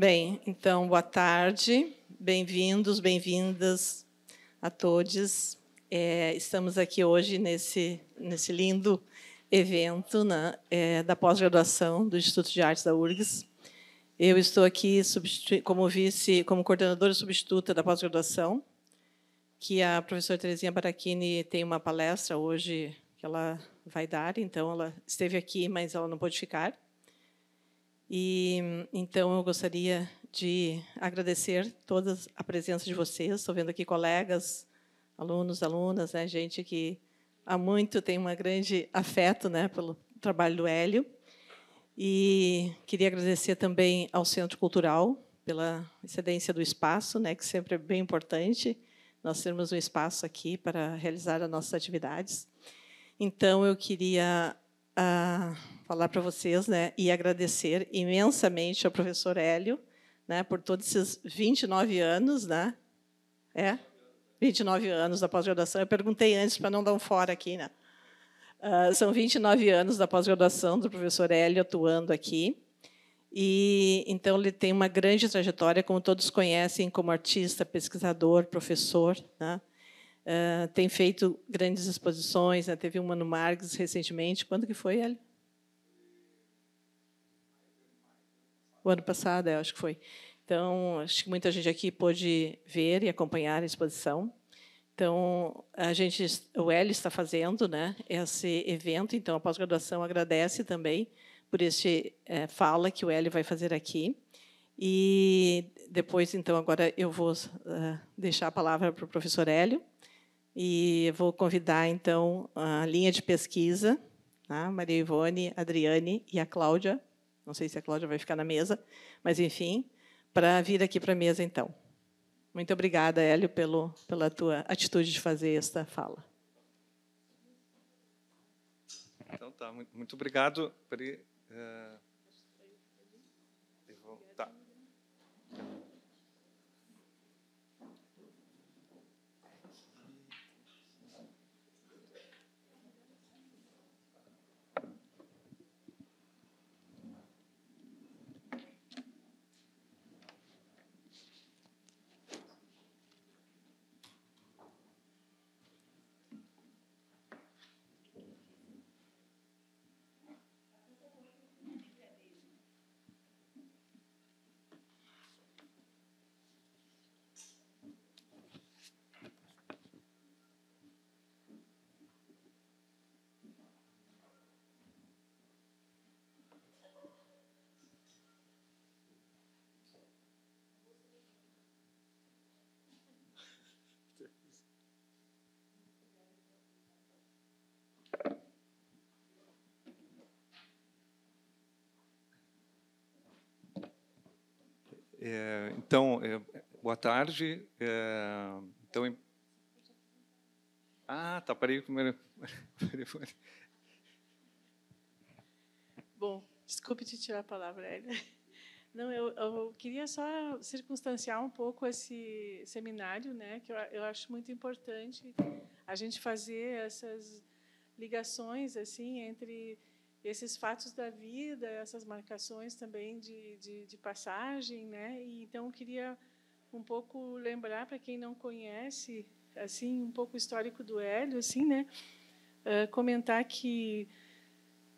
Bem, então, boa tarde, bem-vindos, bem-vindas a todos. É, estamos aqui hoje nesse, nesse lindo evento né, é, da pós-graduação do Instituto de Artes da URGS. Eu estou aqui como vice, como coordenadora substituta da pós-graduação, que a professora Terezinha Barachini tem uma palestra hoje que ela vai dar, então ela esteve aqui, mas ela não pôde ficar. E então eu gostaria de agradecer todas a presença de vocês. Estou vendo aqui colegas, alunos, alunas, né, gente que há muito tem um grande afeto, né, pelo trabalho do Hélio. E queria agradecer também ao Centro Cultural pela excedência do espaço, né, que sempre é bem importante nós termos um espaço aqui para realizar as nossas atividades. Então eu queria ah, falar para vocês né, e agradecer imensamente ao professor Hélio né, por todos esses 29 anos. Né? É? 29 anos da pós-graduação. Eu perguntei antes para não dar um fora aqui. Né? Uh, são 29 anos da pós-graduação do professor Hélio atuando aqui. E então ele tem uma grande trajetória, como todos conhecem, como artista, pesquisador, professor. Né? Uh, tem feito grandes exposições, né? teve uma no Marx recentemente. Quando que foi, Hélio? O ano passado, eu é, acho que foi. Então, acho que muita gente aqui pôde ver e acompanhar a exposição. Então, a gente, o Hélio está fazendo né, esse evento, então a pós-graduação agradece também por este é, fala que o Hélio vai fazer aqui. E depois, então, agora eu vou uh, deixar a palavra para o professor Hélio e vou convidar, então, a linha de pesquisa, a tá? Maria Ivone, a Adriane e a Cláudia, não sei se a Cláudia vai ficar na mesa, mas enfim, para vir aqui para a mesa então. Muito obrigada, Hélio, pelo, pela tua atitude de fazer esta fala. Então tá, muito obrigado. Pri, uh... É, então, é, boa tarde. É, então, em... Ah, tá, parei o meu telefone. Bom, desculpe te tirar a palavra, Elia. Não, eu, eu, queria só circunstanciar um pouco esse seminário, né, que eu, eu acho muito importante a gente fazer essas ligações assim entre esses fatos da vida, essas marcações também de, de, de passagem, né? E, então eu queria um pouco lembrar para quem não conhece, assim, um pouco o histórico do Hélio, assim, né? Uh, comentar que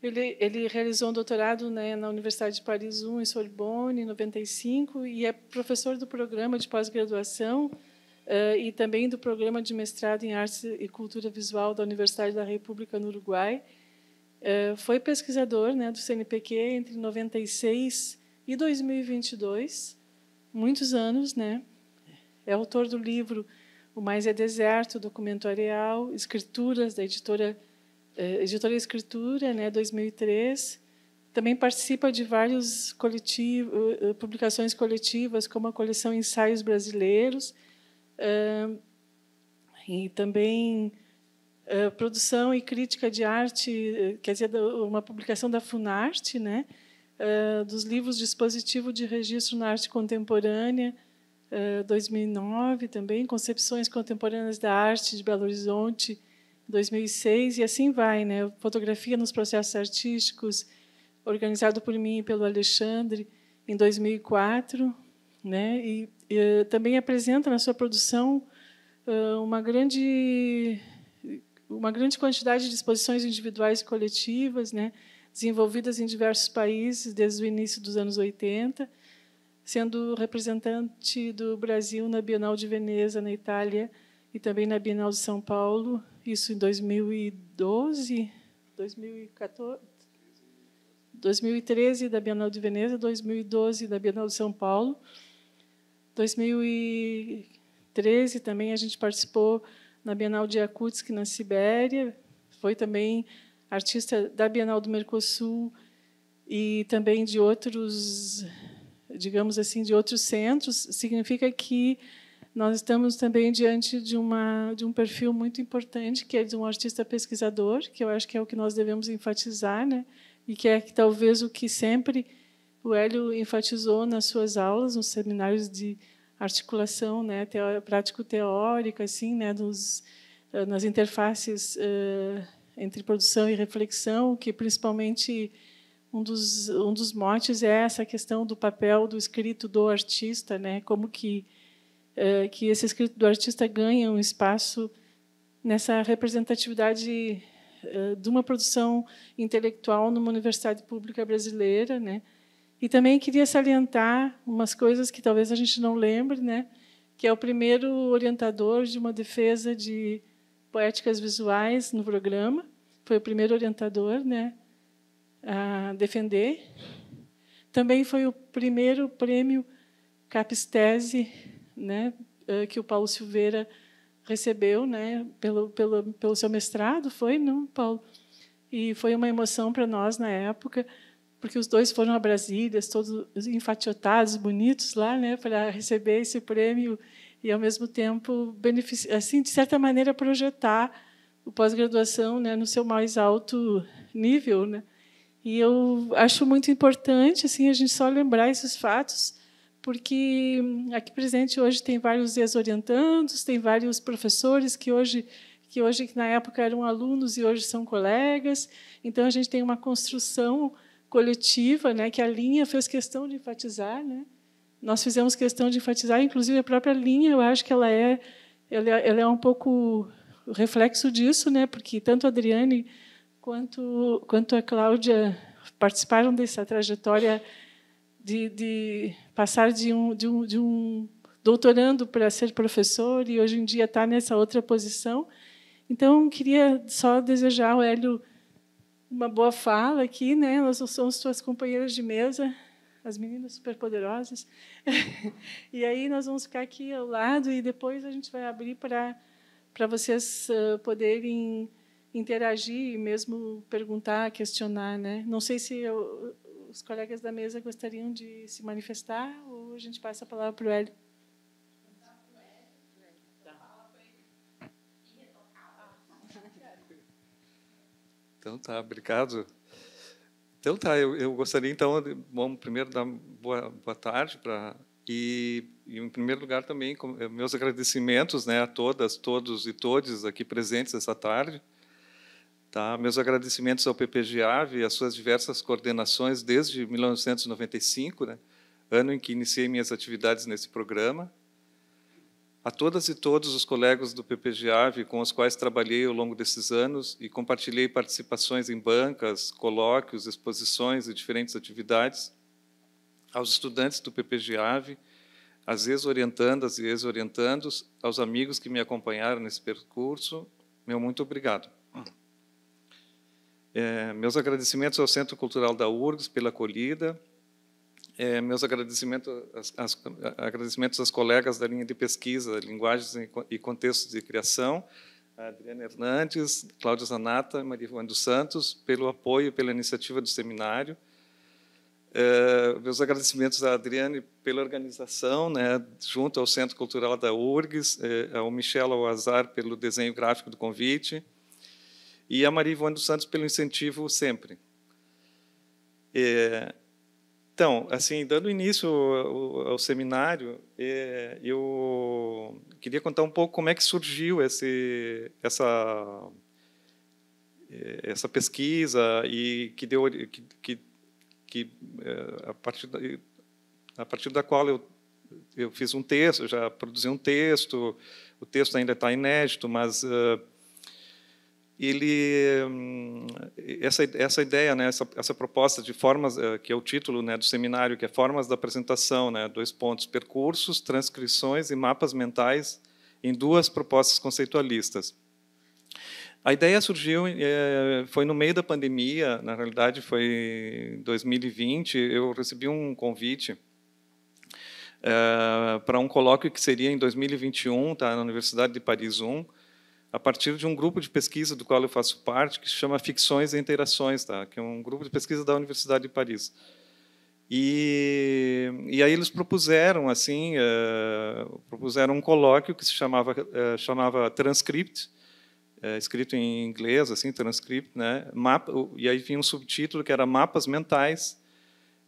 ele, ele, realizou um doutorado né, na Universidade de Paris I, em Sorbonne, em 95, e é professor do programa de pós-graduação uh, e também do programa de mestrado em Artes e Cultura Visual da Universidade da República no Uruguai. Eh, foi pesquisador né, do CNPq entre 96 e 2022, muitos anos, né? É autor do livro O Mais é Deserto, documento areal, escrituras da editora eh, editora Escritura, né, 2003. Também participa de várias coletivo, eh, publicações coletivas, como a coleção Ensaios Brasileiros, e também eh, produção e crítica de arte, eh, quer dizer, uma publicação da Funarte, né? Uh, dos livros Dispositivo de Registro na Arte Contemporânea, uh, 2009 também, Concepções Contemporâneas da Arte de Belo Horizonte, 2006, e assim vai, né? Fotografia nos Processos Artísticos, organizado por mim e pelo Alexandre, em 2004, né? E, e também apresenta na sua produção uma grande uma grande quantidade de exposições individuais e coletivas, né, desenvolvidas em diversos países desde o início dos anos 80, sendo representante do Brasil na Bienal de Veneza, na Itália, e também na Bienal de São Paulo, isso em 2012, 2014, 2013 da Bienal de Veneza, 2012 da Bienal de São Paulo. 2013 também a gente participou na Bienal de Yakutsk, na Sibéria. Foi também artista da Bienal do Mercosul e também de outros, digamos assim, de outros centros. Significa que nós estamos também diante de uma de um perfil muito importante que é de um artista pesquisador que eu acho que é o que nós devemos enfatizar né e que é que talvez o que sempre o Hélio enfatizou nas suas aulas nos seminários de articulação né, prático-teórica, assim, né, dos, eh, nas interfaces uh, entre produção e reflexão, que principalmente um dos, um dos motes é essa questão do papel do escrito do artista, né, como que, eh, que esse escrito do artista ganha um espaço nessa representatividade de uma produção intelectual numa universidade pública brasileira, né, e também queria salientar umas coisas que talvez a gente não lembre, né? que é o primeiro orientador de uma defesa de poéticas visuais no programa. Foi o primeiro orientador né, a defender. Também foi o primeiro prêmio Capistese, né, eh, que o Paulo Silveira recebeu né, pelo, pelo, pelo seu mestrado. Foi, não, Paulo? E foi uma emoção para nós na época porque os dois foram a Brasília, todos enfatiotados, bonitos lá, né, para receber esse prêmio e, ao mesmo tempo, assim, de certa maneira, projetar o pós-graduação né, no seu mais alto nível. Né? E eu acho muito importante assim a gente só lembrar esses fatos, porque aqui presente hoje tem vários ex-orientandos, tem vários professores que hoje que hoje que na época eram alunos e hoje são colegas. Então a gente tem uma construção coletiva, né, que a linha fez questão de enfatizar, né? Nós fizemos questão de enfatizar, inclusive a própria linha, eu acho que ela é, ela é, ela é um pouco reflexo disso, né? Porque tanto a Adriane quanto quanto a Cláudia participaram dessa trajetória de, de passar de um, de um, de um doutorando para ser professor e hoje em dia está nessa outra posição. Então, queria só desejar ao Hélio uma boa fala aqui, né? Nós somos suas companheiras de mesa, as meninas superpoderosas. e aí nós vamos ficar aqui ao lado e depois a gente vai abrir para para vocês uh, poderem interagir e mesmo perguntar, questionar, né? Não sei se eu, os colegas da mesa gostariam de se manifestar ou a gente passa a palavra para o Hélio. Então tá, obrigado. Então tá, eu, eu gostaria então, bom, primeiro dar boa, boa tarde para e, e, em primeiro lugar também com, eh, meus agradecimentos, né, a todas, todos e todes aqui presentes essa tarde. Tá, meus agradecimentos ao PPGAV e às suas diversas coordenações desde 1995, né, ano em que iniciei minhas atividades nesse programa a todas e todos os colegas do PPGAV com os quais trabalhei ao longo desses anos e compartilhei participações em bancas, colóquios, exposições e diferentes atividades, aos estudantes do PPGAV, às ex-orientandas e ex-orientandos, aos amigos que me acompanharam nesse percurso, meu muito obrigado. É, meus agradecimentos ao Centro Cultural da URGS pela acolhida, é, meus agradecimentos às, agradecimentos às colegas da linha de pesquisa, linguagens e contextos de criação, Adriana Hernandes, Cláudia Zanata, Maria Juan dos Santos, pelo apoio e pela iniciativa do seminário. É, meus agradecimentos à Adriane pela organização, né, junto ao Centro Cultural da URGS, é, ao Michel Azar pelo desenho gráfico do convite e à Maria Ivone dos Santos pelo incentivo sempre. É, então, assim, dando início ao, ao seminário, é, eu queria contar um pouco como é que surgiu esse, essa, é, essa pesquisa e que deu que, que, que é, a partir da, a partir da qual eu eu fiz um texto, já produzi um texto, o texto ainda está inédito, mas uh, ele hum, essa essa ideia né essa, essa proposta de formas eh, que é o título né do seminário que é formas da apresentação né dois pontos percursos transcrições e mapas mentais em duas propostas conceitualistas a ideia surgiu eh, foi no meio da pandemia na realidade foi 2020 eu recebi um convite é, para um colóquio que seria em 2021 tá na Universidade de Paris 1 a partir de um grupo de pesquisa do qual eu faço parte, que se chama Ficções e Interações, tá? que é um grupo de pesquisa da Universidade de Paris. E, e aí eles propuseram assim, uh, propuseram um colóquio que se chamava uh, chamava Transcript, uh, escrito em inglês assim, Transcript, né? Mapa, e aí vinha um subtítulo que era Mapas mentais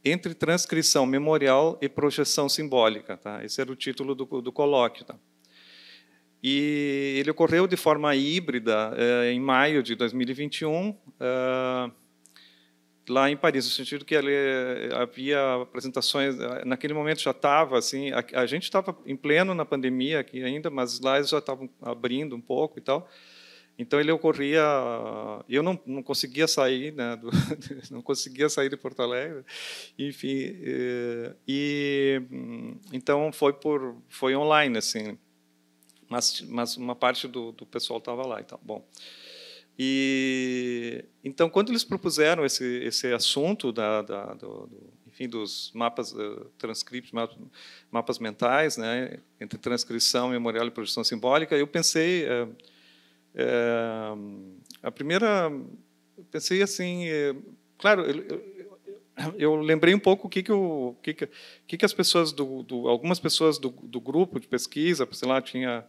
entre transcrição memorial e projeção simbólica, tá? Esse era o título do, do colóquio, tá? E ele ocorreu de forma híbrida eh, em maio de 2021, eh, lá em Paris, no sentido que ele, eh, havia apresentações. Naquele momento já estava assim, a, gente estava em pleno na pandemia aqui ainda, mas lá eles já estavam abrindo um pouco e tal. Então ele ocorria, eu não, não conseguia sair, né, do, não conseguia sair de Porto Alegre, enfim, e hum, então foi por foi online assim mas, mas uma parte do, do pessoal estava lá e tal. Bom, e então quando eles propuseram esse, esse assunto da, da do, do, enfim, dos mapas uh, eh, mapas, mapas, mentais, né, entre transcrição, memorial e projeção simbólica, eu pensei eh, eh, a primeira, eu pensei assim, claro, eu, eu, eu lembrei um pouco o que que, o, que, que, que, as pessoas do, do algumas pessoas do, do, grupo de pesquisa, sei lá, tinha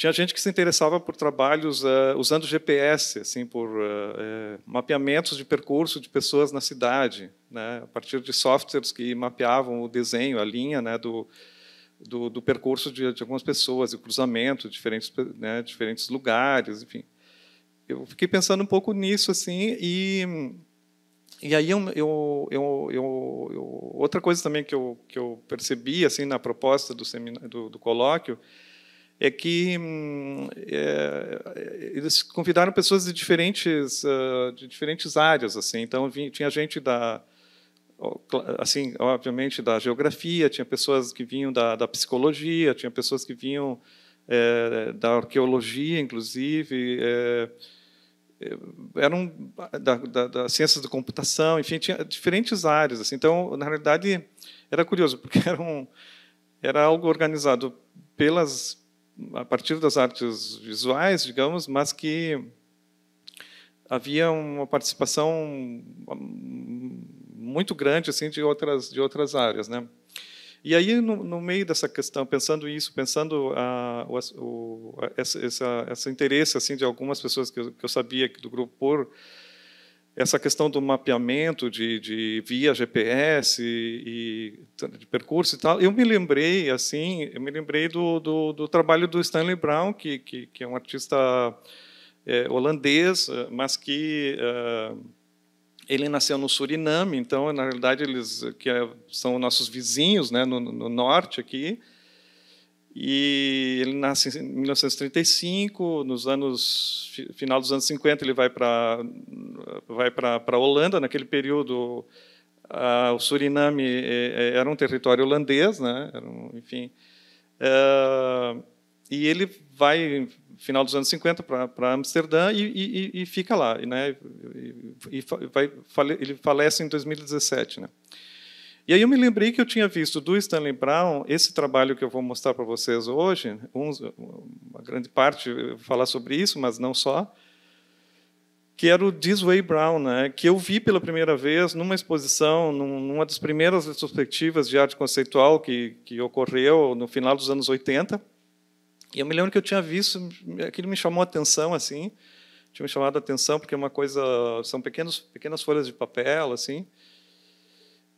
tinha gente que se interessava por trabalhos uh, usando GPS, assim, por uh, é, mapeamentos de percurso de pessoas na cidade, né, a partir de softwares que mapeavam o desenho, a linha né, do, do, do percurso de, de, algumas pessoas, o cruzamento, diferentes, né, diferentes lugares, enfim. Eu fiquei pensando um pouco nisso, assim, e, e aí eu, eu, eu, eu outra coisa também que eu, que eu percebi assim na proposta do, do, do colóquio é que hum, é, é, eles convidaram pessoas de diferentes ah, de diferentes áreas assim então tinha gente da assim obviamente da geografia tinha pessoas que vinham da, da psicologia tinha pessoas que vinham é, da arqueologia inclusive é, é eram da, da, da ciências da computação enfim tinha diferentes áreas assim então na realidade era curioso porque era um, era algo organizado pelas a partir das artes visuais, digamos, mas que havia uma participação hum, muito grande assim de outras de outras áreas, né? E aí no, no meio dessa questão, pensando isso, pensando a, o, a, essa, essa, esse interesse assim de algumas pessoas que eu, que eu sabia do grupo por essa questão do mapeamento de, de via GPS e, e, de percurso e tal, eu me lembrei assim, eu me lembrei do, do, do trabalho do Stanley Brown, que, que, que é um artista é, holandês, eh, mas que eh, ele nasceu no Suriname, então na realidade eles que é, são nossos vizinhos, né, no, no norte aqui. E ele nasce em 1935, nos anos final dos anos 50 ele vai para vai para a Holanda. Naquele período, a, o Suriname é, é, era um território holandês, né? Um, enfim. É, e ele vai final dos anos 50 para Amsterdã e, e, e, fica lá, né? E, vai, ele falece em 2017, né? E aí eu me lembrei que eu tinha visto do Stanley Brown esse trabalho que eu vou mostrar para vocês hoje, uma grande parte falar sobre isso, mas não só, que era o Disway Brown, né, que eu vi pela primeira vez numa exposição, numa das primeiras retrospectivas de arte conceitual que, que ocorreu no final dos anos 80. E eu me lembro que eu tinha visto, aquilo me chamou a atenção, assim, tinha me chamado a atenção porque é uma coisa, são pequenos, pequenas folhas de papel, assim,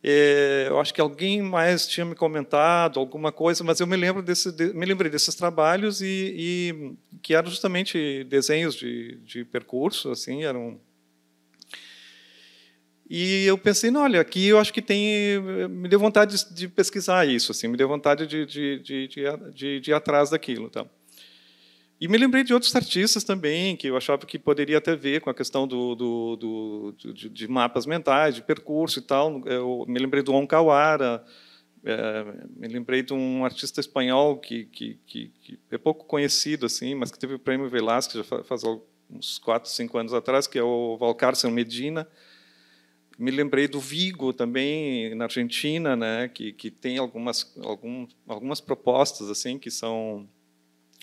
é, eu acho que alguém mais tinha me comentado alguma coisa, mas eu me lembro desse, de, me lembrei desses trabalhos e, e que eram justamente desenhos de, de percurso, assim, eram e eu pensei, não, olha, aqui eu acho que tem. Me deu vontade de, de pesquisar isso, assim, me deu vontade de, de, de, de, de ir atrás daquilo. Então. E me lembrei de outros artistas também, que eu achava que poderia ter a ver com a questão do, do, do de, de, mapas mentais, de percurso e tal. Eu me lembrei do Onkawara, é, me lembrei de um artista espanhol que, que, que, que, é pouco conhecido, assim, mas que teve o prêmio Velázquez já faz uns 4, 5 anos atrás, que é o Valcárcel Medina. Me lembrei do Vigo também, na Argentina, né, que, que tem algumas, algum, algumas propostas assim que são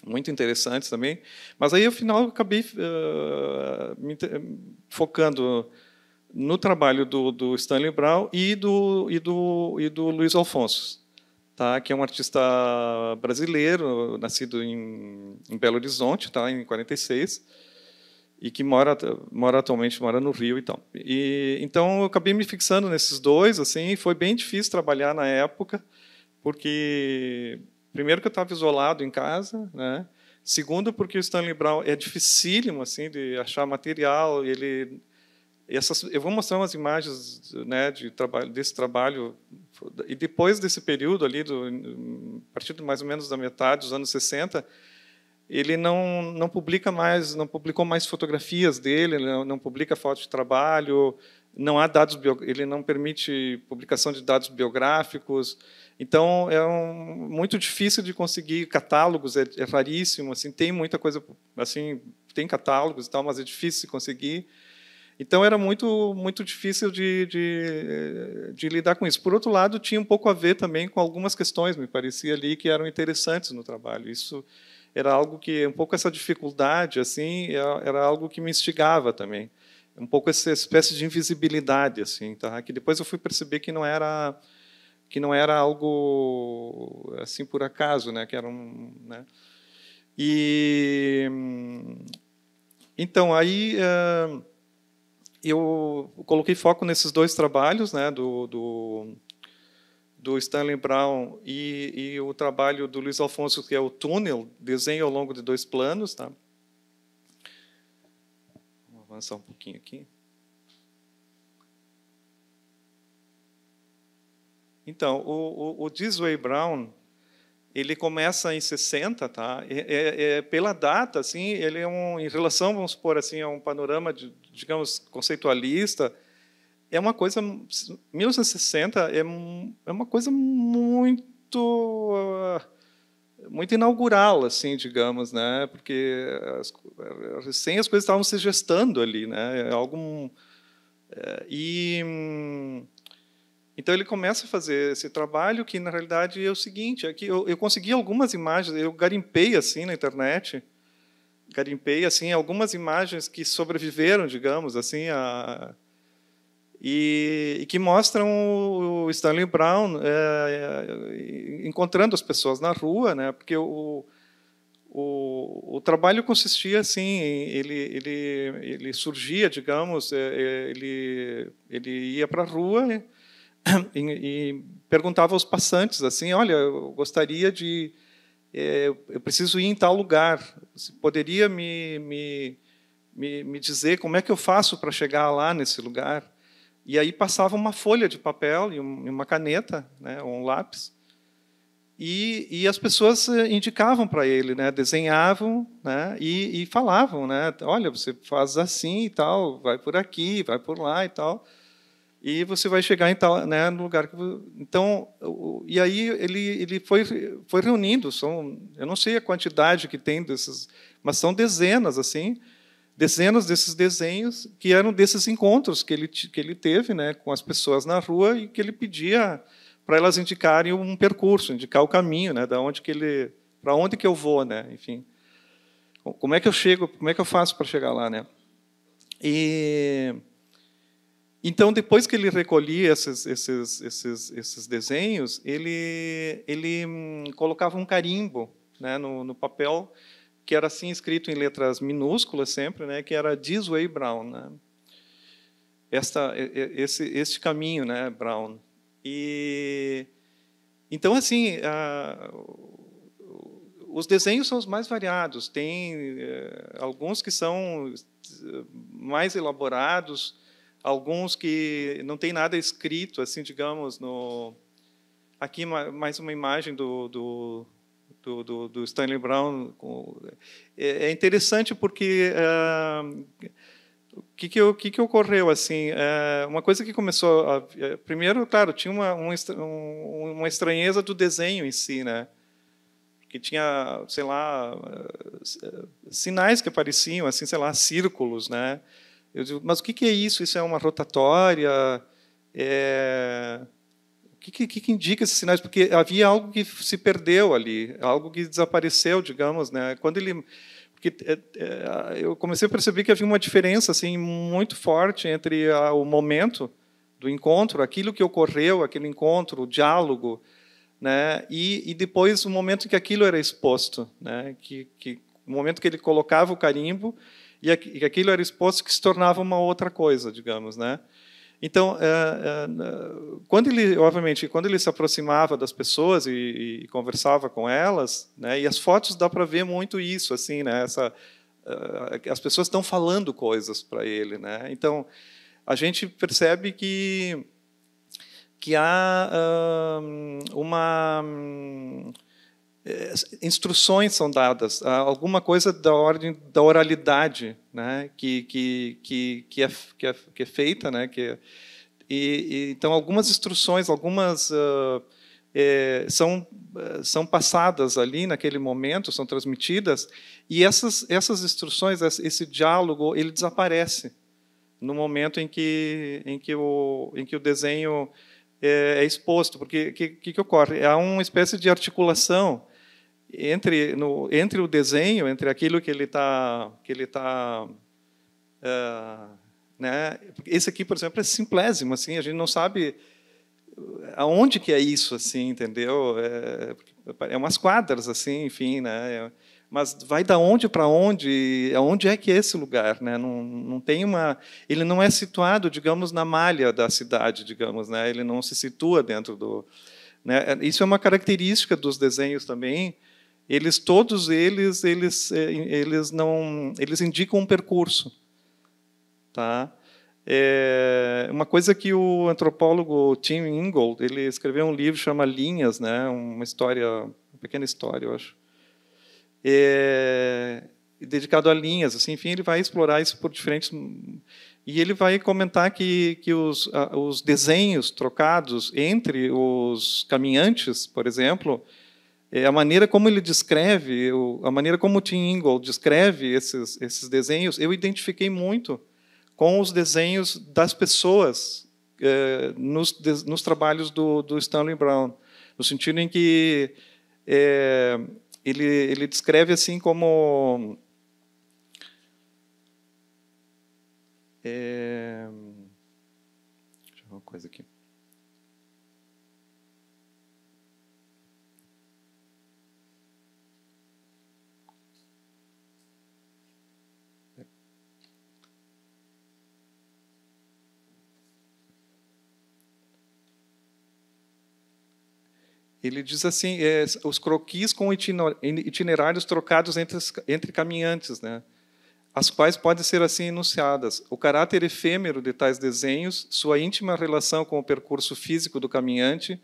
muito interessantes também. Mas aí, afinal, final, eu acabei uh, me, focando no trabalho do, do Stanley Brown e do, e do, e do Luiz Alfonso, tá? que é um artista brasileiro, nascido em, em Belo Horizonte, tá? em 46, e que mora, mora atualmente mora no Rio então E, então, eu acabei me fixando nesses dois, assim, e foi bem difícil trabalhar na época, porque Primeiro que eu estava isolado em casa, né? Segundo porque o Stanley Brown é dificílimo assim de achar material, ele essas, eu vou mostrar umas imagens né, de trabalho, desse trabalho e depois desse período ali do a partir de mais ou menos da metade dos anos 60 ele não não publica mais não publicou mais fotografias dele não, não publica fotos de trabalho não há dados ele não permite publicação de dados biográficos então, é um, muito difícil de conseguir catálogos, é, é raríssimo. Assim, tem muita coisa, assim, tem catálogos e tal, mas é difícil de conseguir. Então, era muito, muito difícil de, de, de, lidar com isso. Por outro lado, tinha um pouco a ver também com algumas questões, me parecia ali, que eram interessantes no trabalho. Isso era algo que, um pouco essa dificuldade, assim, é, era algo que me instigava também. Um pouco essa espécie de invisibilidade, assim, tá? que depois eu fui perceber que não era que não era algo assim por acaso, né? Que era um, né? E então aí eh, eu coloquei foco nesses dois trabalhos, né? Do, do, do Stanley Brown e, e, o trabalho do Luiz Alfonso que é o túnel desenho ao longo de dois planos, tá? Vou avançar um pouquinho aqui. Então, o, o, o Disway Brown, ele começa em 60, tá? É, é, pela data, assim, ele é um, em relação, vamos supor assim, a um panorama, de, digamos, conceitualista, é uma coisa, 1960 é, é uma coisa muito, muito inaugural, assim, digamos, né? Porque as, recém as coisas estavam se gestando ali, né? É Algum é, e então ele começa a fazer esse trabalho que na realidade é o seguinte, é que eu, eu consegui algumas imagens, eu garimpei assim na internet, garimpei assim algumas imagens que sobreviveram, digamos assim, a, e, e que mostram o Stanley Brown é, é, encontrando as pessoas na rua, né? Porque o, o, o trabalho consistia assim, ele ele ele surgia, digamos, é, é, ele ele ia para a rua né, e, e perguntava aos passantes assim, olha, eu gostaria de, é, eu preciso ir em tal lugar, você poderia me, me, me, me dizer como é que eu faço para chegar lá nesse lugar? E aí passava uma folha de papel e uma caneta, né, ou um lápis, e, e as pessoas eh, indicavam para ele, né, desenhavam né, e, e falavam, né, olha, você faz assim e tal, vai por aqui, vai por lá e tal e você vai chegar em tal, né, no lugar que então e aí ele ele foi foi reunindo são eu não sei a quantidade que tem desses mas são dezenas assim dezenas desses desenhos que eram desses encontros que ele que ele teve né com as pessoas na rua e que ele pedia para elas indicarem um percurso indicar o caminho né da onde que ele para onde que eu vou né enfim como é que eu chego como é que eu faço para chegar lá né e então, depois que ele recolhia esses, esses, esses, esses desenhos, ele, ele hum, colocava um carimbo né, no, no, papel, que era assim escrito em letras minúsculas sempre, né, que era This Way Brown. Né? Esta, esse, este caminho, né, Brown. E, então, assim, a, os desenhos são os mais variados. Tem é, alguns que são eh, mais elaborados, alguns que não tem nada escrito, assim, digamos, no aqui mais uma imagem do, do do, do, do, Stanley Brown. É, é, interessante porque uh, ah, o que, que, o que, que, ocorreu assim? Uh, uma coisa que começou, a, uh, primeiro, claro, tinha uma, um, uma estranheza do desenho em si, né? Que tinha, sei lá, ah, sinais que apareciam, assim, sei lá, círculos, né? Eu digo, mas o que, é isso? Isso é uma rotatória? É... O que, que, que, indica esses sinais? Porque havia algo que se perdeu ali, algo que desapareceu, digamos, né? Quando ele, porque é, é, eu comecei a perceber que havia uma diferença assim muito forte entre a, o momento do encontro, aquilo que ocorreu, aquele encontro, o diálogo, né? E, e depois o momento em que aquilo era exposto, né? Que, que o momento que ele colocava o carimbo e aquilo era exposto que se tornava uma outra coisa, digamos, né? Então, é, é, quando ele, obviamente, quando ele se aproximava das pessoas e, e conversava com elas, né? E as fotos dá para ver muito isso, assim, né? Essa, é, as pessoas estão falando coisas para ele, né? Então, a gente percebe que que há hum, uma hum, é, instruções são dadas, alguma coisa da ordem da oralidade, né, que que que que é, que é, que é feita, né, que é, e, e, então algumas instruções, algumas uh, é, são ah, são passadas ali naquele momento, são transmitidas e essas essas instruções, esse diálogo, ele desaparece no momento em que em que o em que o desenho é, é exposto, porque o que, que, ocorre? Há uma espécie de articulação entre, no, entre o desenho, entre aquilo que ele está. Que ele está uh, eh, né? Esse aqui, por exemplo, é simplésimo, assim, a gente não sabe aonde que é isso, assim, entendeu? É, é umas quadras, assim, enfim, né? É, mas vai da onde para onde, aonde é que é esse lugar, né? Não, não tem uma, ele não é situado, digamos, na malha da cidade, digamos, né? Ele não se situa dentro do, né? É, isso é uma característica dos desenhos também, eles todos eles eles eh, eles não eles indicam um percurso, tá? É uma coisa que o antropólogo Tim Ingold ele escreveu um livro chama Linhas, né? Uma história, uma pequena história, eu acho. É, dedicado a linhas, assim, enfim, ele vai explorar isso por diferentes e ele vai comentar que, que os, os desenhos trocados entre os caminhantes, por exemplo, é, a maneira como ele descreve, eu, a maneira como o Tim Ingold descreve esses, esses desenhos, eu identifiquei muito com os desenhos das pessoas é, nos, de, nos, trabalhos do, do, Stanley Brown, no sentido em que é, ele, ele descreve assim como é, deixa eu ver uma coisa aqui. Ele diz assim: é, os croquis com itinerários trocados entre, entre caminhantes, né? as quais podem ser assim enunciadas: o caráter efêmero de tais desenhos, sua íntima relação com o percurso físico do caminhante,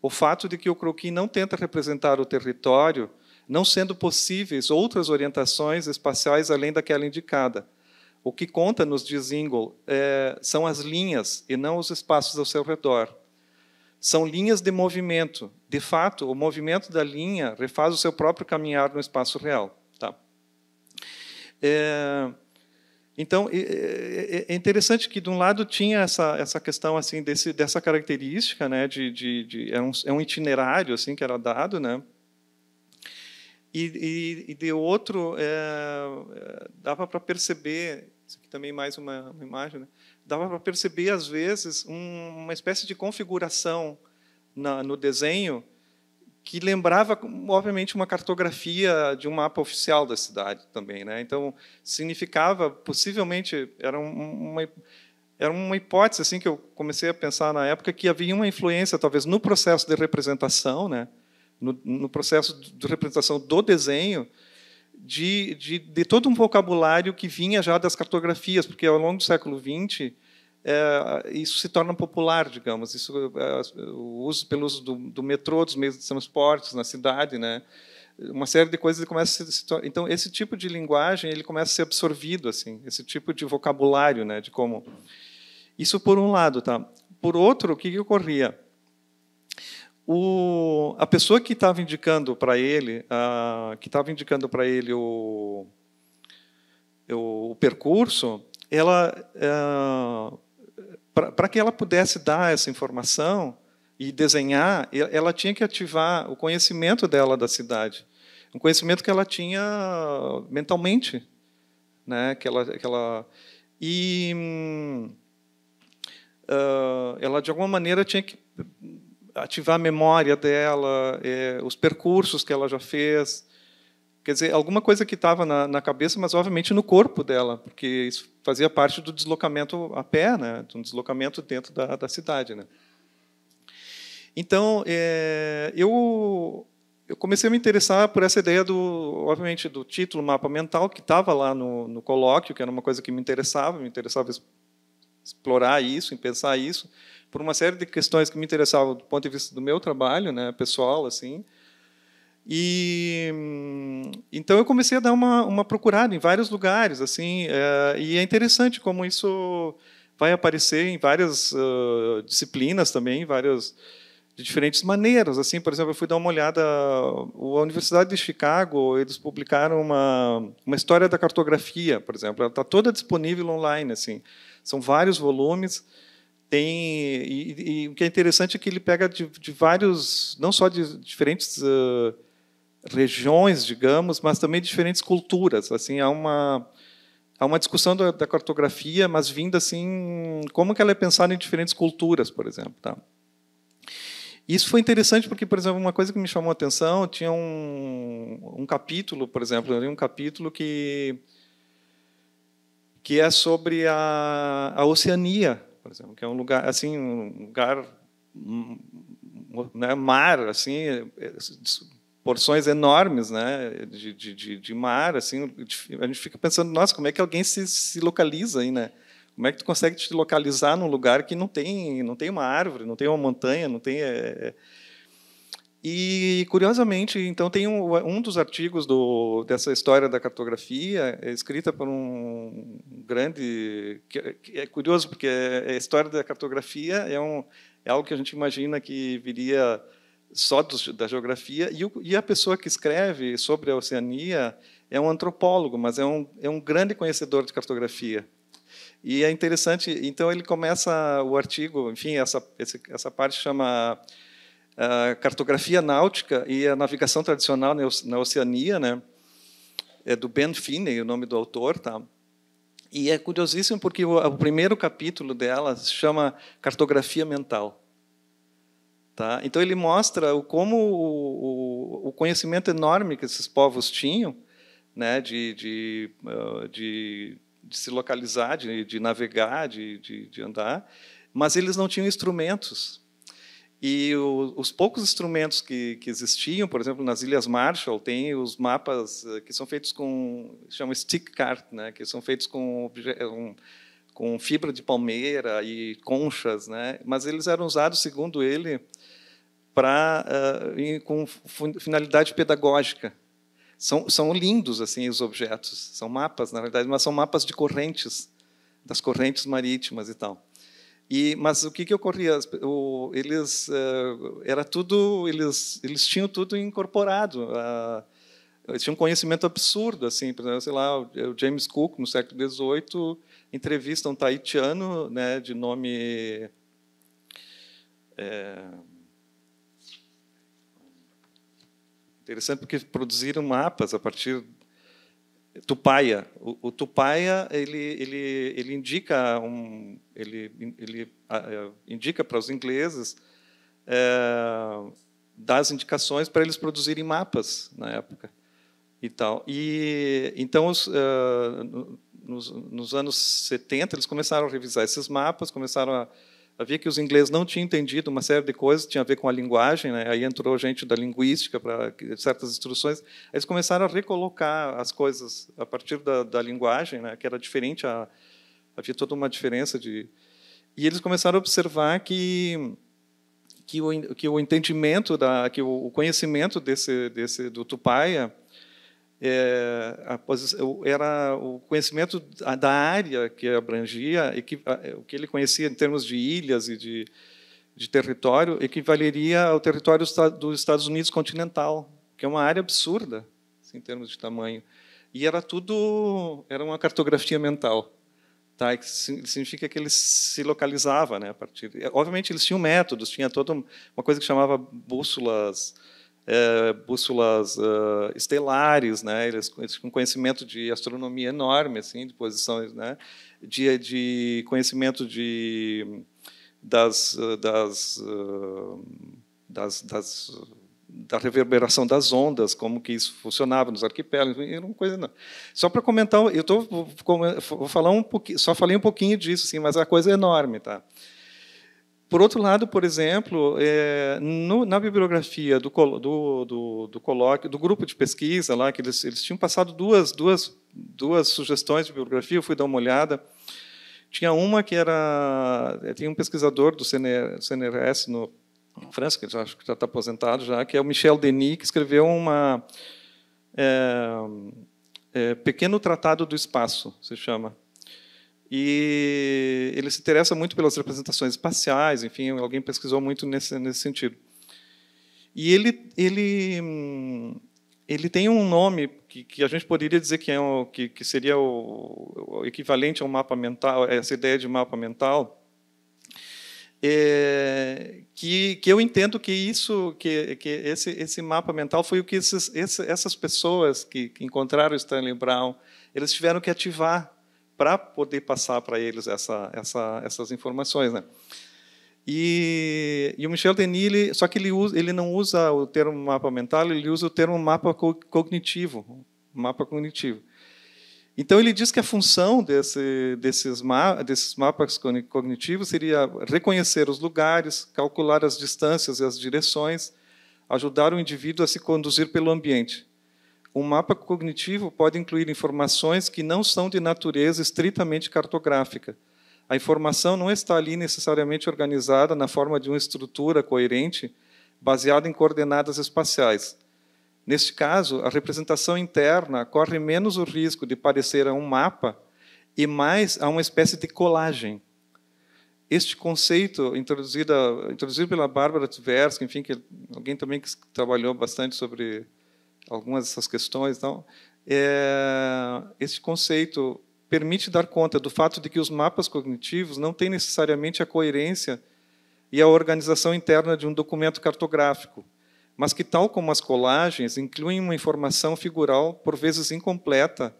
o fato de que o croquis não tenta representar o território, não sendo possíveis outras orientações espaciais além daquela indicada. O que conta, nos diz Ingle, é, são as linhas e não os espaços ao seu redor são linhas de movimento. De fato, o movimento da linha refaz o seu próprio caminhar no espaço real. Tá? É, então, é, é interessante que, de um lado, tinha essa, essa questão assim desse, dessa característica, né, de, de, de é, um, é um itinerário assim que era dado, né, e, e, e de outro, é, é dava para perceber, isso aqui também é mais uma, uma imagem, né, dava para perceber, às vezes, um, uma espécie de configuração na, no desenho que lembrava, obviamente, uma cartografia de um mapa oficial da cidade também. Né? Então, significava, possivelmente, era uma, era uma hipótese assim que eu comecei a pensar na época que havia uma influência, talvez, no processo de representação, né? no, no processo de representação do desenho, de, de, de, todo um vocabulário que vinha já das cartografias, porque ao longo do século XX é, eh, isso se torna popular, digamos, isso é, o uso pelo uso do, do, metrô, dos meios de transportes na cidade, né? Uma série de coisas começa a se, então esse tipo de linguagem ele começa a ser absorvido assim, esse tipo de vocabulário, né? De como isso por um lado, tá? Por outro, o que, que ocorria? O, a pessoa que estava indicando para ele, a, que estava indicando para ele o, o, o, percurso, ela é, para que ela pudesse dar essa informação e desenhar, ela tinha que ativar o conhecimento dela da cidade, um conhecimento que ela tinha mentalmente, né? Que ela, que ela e hum, ela de alguma maneira tinha que ativar a memória dela, é, os percursos que ela já fez. Quer dizer, alguma coisa que estava na, na, cabeça, mas obviamente no corpo dela, porque isso fazia parte do deslocamento a pé, né? de um deslocamento dentro da, da cidade. Né? Então, é, eu eu comecei a me interessar por essa ideia do, obviamente, do título mapa mental que estava lá no, no, colóquio, que era uma coisa que me interessava, me interessava explorar isso, em pensar isso por uma série de questões que me interessavam do ponto de vista do meu trabalho, né, pessoal, assim. E então eu comecei a dar uma, uma procurada em vários lugares, assim, é, e é interessante como isso vai aparecer em várias uh, disciplinas também, várias de diferentes maneiras, assim, por exemplo, eu fui dar uma olhada, a Universidade de Chicago, eles publicaram uma, uma história da cartografia, por exemplo, ela está toda disponível online, assim, são vários volumes, tem e, e, o que é interessante é que ele pega de, de vários, não só de diferentes uh, regiões, digamos, mas também de diferentes culturas. Assim, há uma há uma discussão da, da cartografia, mas vinda assim, como que ela é pensada em diferentes culturas, por exemplo, tá? Isso foi interessante porque, por exemplo, uma coisa que me chamou a atenção tinha um, um capítulo, por exemplo, um capítulo que que é sobre a, a Oceania por exemplo, que é um lugar assim, um lugar né, mar, assim, é, é, porções enormes, né, de, de, de, mar, assim, a gente fica pensando, nossa, como é que alguém se, se localiza aí, né? Como é que tu consegue te localizar num lugar que não tem, não tem uma árvore, não tem uma montanha, não tem é, é e, curiosamente, então tem um, um dos artigos do, dessa história da cartografia, é escrita por um grande. Que, é curioso, porque a história da cartografia é, um, é algo que a gente imagina que viria só do, da geografia, e, o, e a pessoa que escreve sobre a Oceania é um antropólogo, mas é um, é um grande conhecedor de cartografia. E é interessante, então ele começa o artigo, enfim, essa, essa parte chama a cartografia náutica e a navegação tradicional na Oceania, né? É do Ben Finney, o nome do autor, tá? E é curiosíssimo porque o, primeiro capítulo dela se chama Cartografia Mental. Tá? Então ele mostra o, como o, o, conhecimento enorme que esses povos tinham, né, de, de, ah, de, de se localizar, de, de navegar, de, de, de andar, mas eles não tinham instrumentos e o, os poucos instrumentos que, que, existiam, por exemplo, nas Ilhas Marshall, tem os mapas eh, que são feitos com, chama stick cart, né, que são feitos com, um, com fibra de palmeira e conchas, né, mas eles eram usados, segundo ele, para uh, eh, com finalidade pedagógica. São, são lindos assim os objetos, são mapas, na verdade, mas são mapas de correntes, das correntes marítimas e tal. E, mas o que que ocorria? O, eles eh, era tudo, eles eles tinham tudo incorporado. eles tinham um conhecimento absurdo, assim, por exemplo, sei lá, o James Cook no século XVIII entrevista um taitiano, né, de nome é, interessante porque produziram mapas a partir Tupaia. O, o Tupaia ele, ele, ele indica um ele, ele uh, indica para os ingleses uh, das indicações para eles produzirem mapas na época e tal. E então os, uh, nos, nos, anos 70 eles começaram a revisar esses mapas, começaram a Havia que os ingleses não tinham entendido uma série de coisas, tinha a ver com a linguagem, né? aí entrou gente da linguística para certas instruções. Eles começaram a recolocar as coisas a partir da, da linguagem, né? que era diferente, a, havia toda uma diferença. de E eles começaram a observar que, que, o, que o entendimento, da, que o, conhecimento desse, desse, do Tupaia é, a posição, era o conhecimento da área que abrangia, e que, o que ele conhecia em termos de ilhas e de, de território, equivaleria ao território dos Estados Unidos continental, que é uma área absurda assim, em termos de tamanho. E era tudo, era uma cartografia mental. Tá, que significa que ele se localizava, né, a partir. Obviamente eles tinham métodos, tinha toda uma coisa que chamava bússolas, é, bússolas uh, estelares, né? Eles, eles com conhecimento de astronomia enorme, assim, de posições, né? De, de conhecimento de das das, eh, das, das da reverberação das ondas, como que isso funcionava nos arquipélagos, era uma coisa não. Só para comentar, eu tô, vou falar um pouquinho, só falei um pouquinho disso, sim, mas a coisa é enorme, tá? Por outro lado, por exemplo, é, no, na bibliografia do, do, do, do, colóquio, do grupo de pesquisa lá, que eles, eles tinham passado duas, duas, duas sugestões de bibliografia, eu fui dar uma olhada. Tinha uma que era. É, Tinha um pesquisador do CNR, CNRS no, na França, que já, acho que já está aposentado, já, que é o Michel Denis, que escreveu uma. É, é, Pequeno Tratado do Espaço, se chama e ele se interessa muito pelas representações espaciais, enfim, alguém pesquisou muito nesse, nesse sentido. E ele, ele, ele tem um nome que, que a gente poderia dizer que, é o, que, que seria o, o, equivalente ao mapa mental, essa ideia de mapa mental, é, que, que eu entendo que isso, que, que esse, esse mapa mental foi o que esses, essas pessoas que, que encontraram Stanley Brown, eles tiveram que ativar para poder passar para eles essa, essa, essas informações, né? E, e, o Michel Denis, ele, só que ele, usa, ele não usa o termo mapa mental, ele usa o termo mapa co cognitivo, mapa cognitivo. Então ele diz que a função desse, desses, ma desses mapas cognitivos seria reconhecer os lugares, calcular as distâncias e as direções, ajudar o indivíduo a se conduzir pelo ambiente. Um mapa cognitivo pode incluir informações que não são de natureza estritamente cartográfica. A informação não está ali necessariamente organizada na forma de uma estrutura coerente baseada em coordenadas espaciais. Neste caso, a representação interna corre menos o risco de parecer a um mapa e mais a uma espécie de colagem. Este conceito introduzido, introduzido pela Bárbara Tversky, enfim, que alguém também que trabalhou bastante sobre algumas dessas questões, então, é, esse conceito permite dar conta do fato de que os mapas cognitivos não têm necessariamente a coerência e a organização interna de um documento cartográfico, mas que, tal como as colagens, incluem uma informação figural, por vezes incompleta,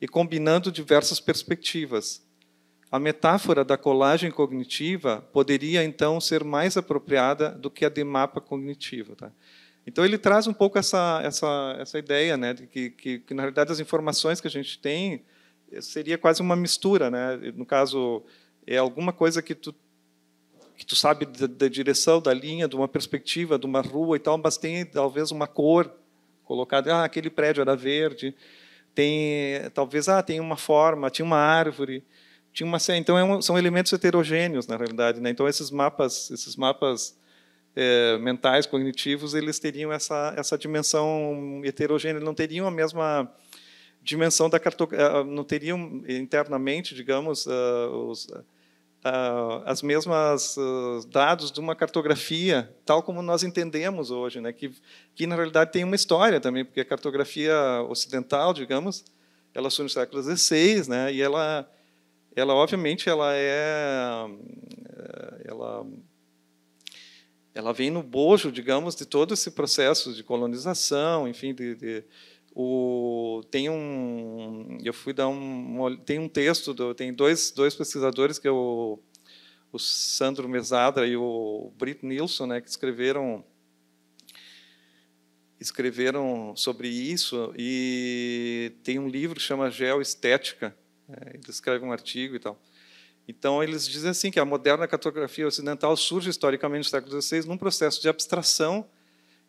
e combinando diversas perspectivas. A metáfora da colagem cognitiva poderia, então, ser mais apropriada do que a de mapa cognitivo Tá? Então ele traz um pouco essa essa essa ideia, né, de que, que, que na realidade as informações que a gente tem eh, seria quase uma mistura, né? No caso é alguma coisa que tu que tu sabe da, da direção, da linha, de uma perspectiva, de uma rua e tal, mas tem talvez uma cor colocada, ah, aquele prédio era verde, tem talvez ah, tem uma forma, tinha uma árvore, tinha uma então é um, são elementos heterogêneos na realidade, né? Então esses mapas, esses mapas é, mentais, cognitivos, eles teriam essa, essa dimensão heterogênea, não teriam a mesma dimensão da cartografia, é, não teriam internamente, digamos, é, os, é, as mesmas dados de uma cartografia, tal como nós entendemos hoje, né? que, que na realidade tem uma história também, porque a cartografia ocidental, digamos, ela surge no século XVI, né? e ela, ela obviamente, ela é... Ela, ela vem no bojo, digamos, de todo esse processo de colonização, enfim, de, de o, tem um eu fui dar um tem um texto do, tem dois, dois pesquisadores que é o Sandro Mesadra e o Brit Nilsson, né, que escreveram escreveram sobre isso e tem um livro que chama Geoestética, né, ele escreve um artigo e tal. Então, eles dizem assim que a moderna cartografia ocidental surge historicamente no século XVI num processo de abstração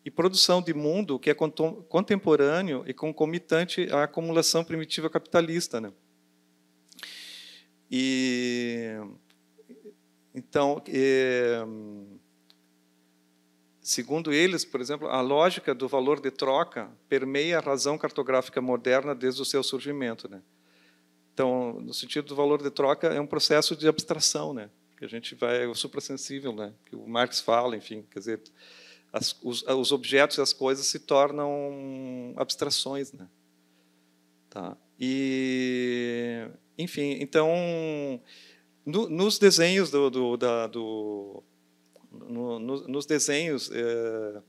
e produção de mundo que é contemporâneo e concomitante à acumulação primitiva capitalista. Né? E, então, é, segundo eles, por exemplo, a lógica do valor de troca permeia a razão cartográfica moderna desde o seu surgimento. Né? Então, no sentido do valor de troca, é um processo de abstração, né? Que a gente vai, é o suprassensível, né? Que o Marx fala, enfim, quer dizer, as, os, os, objetos e as coisas se tornam abstrações, né? Tá. E, enfim, então, no, nos desenhos do, do, da, do no, no, nos desenhos é,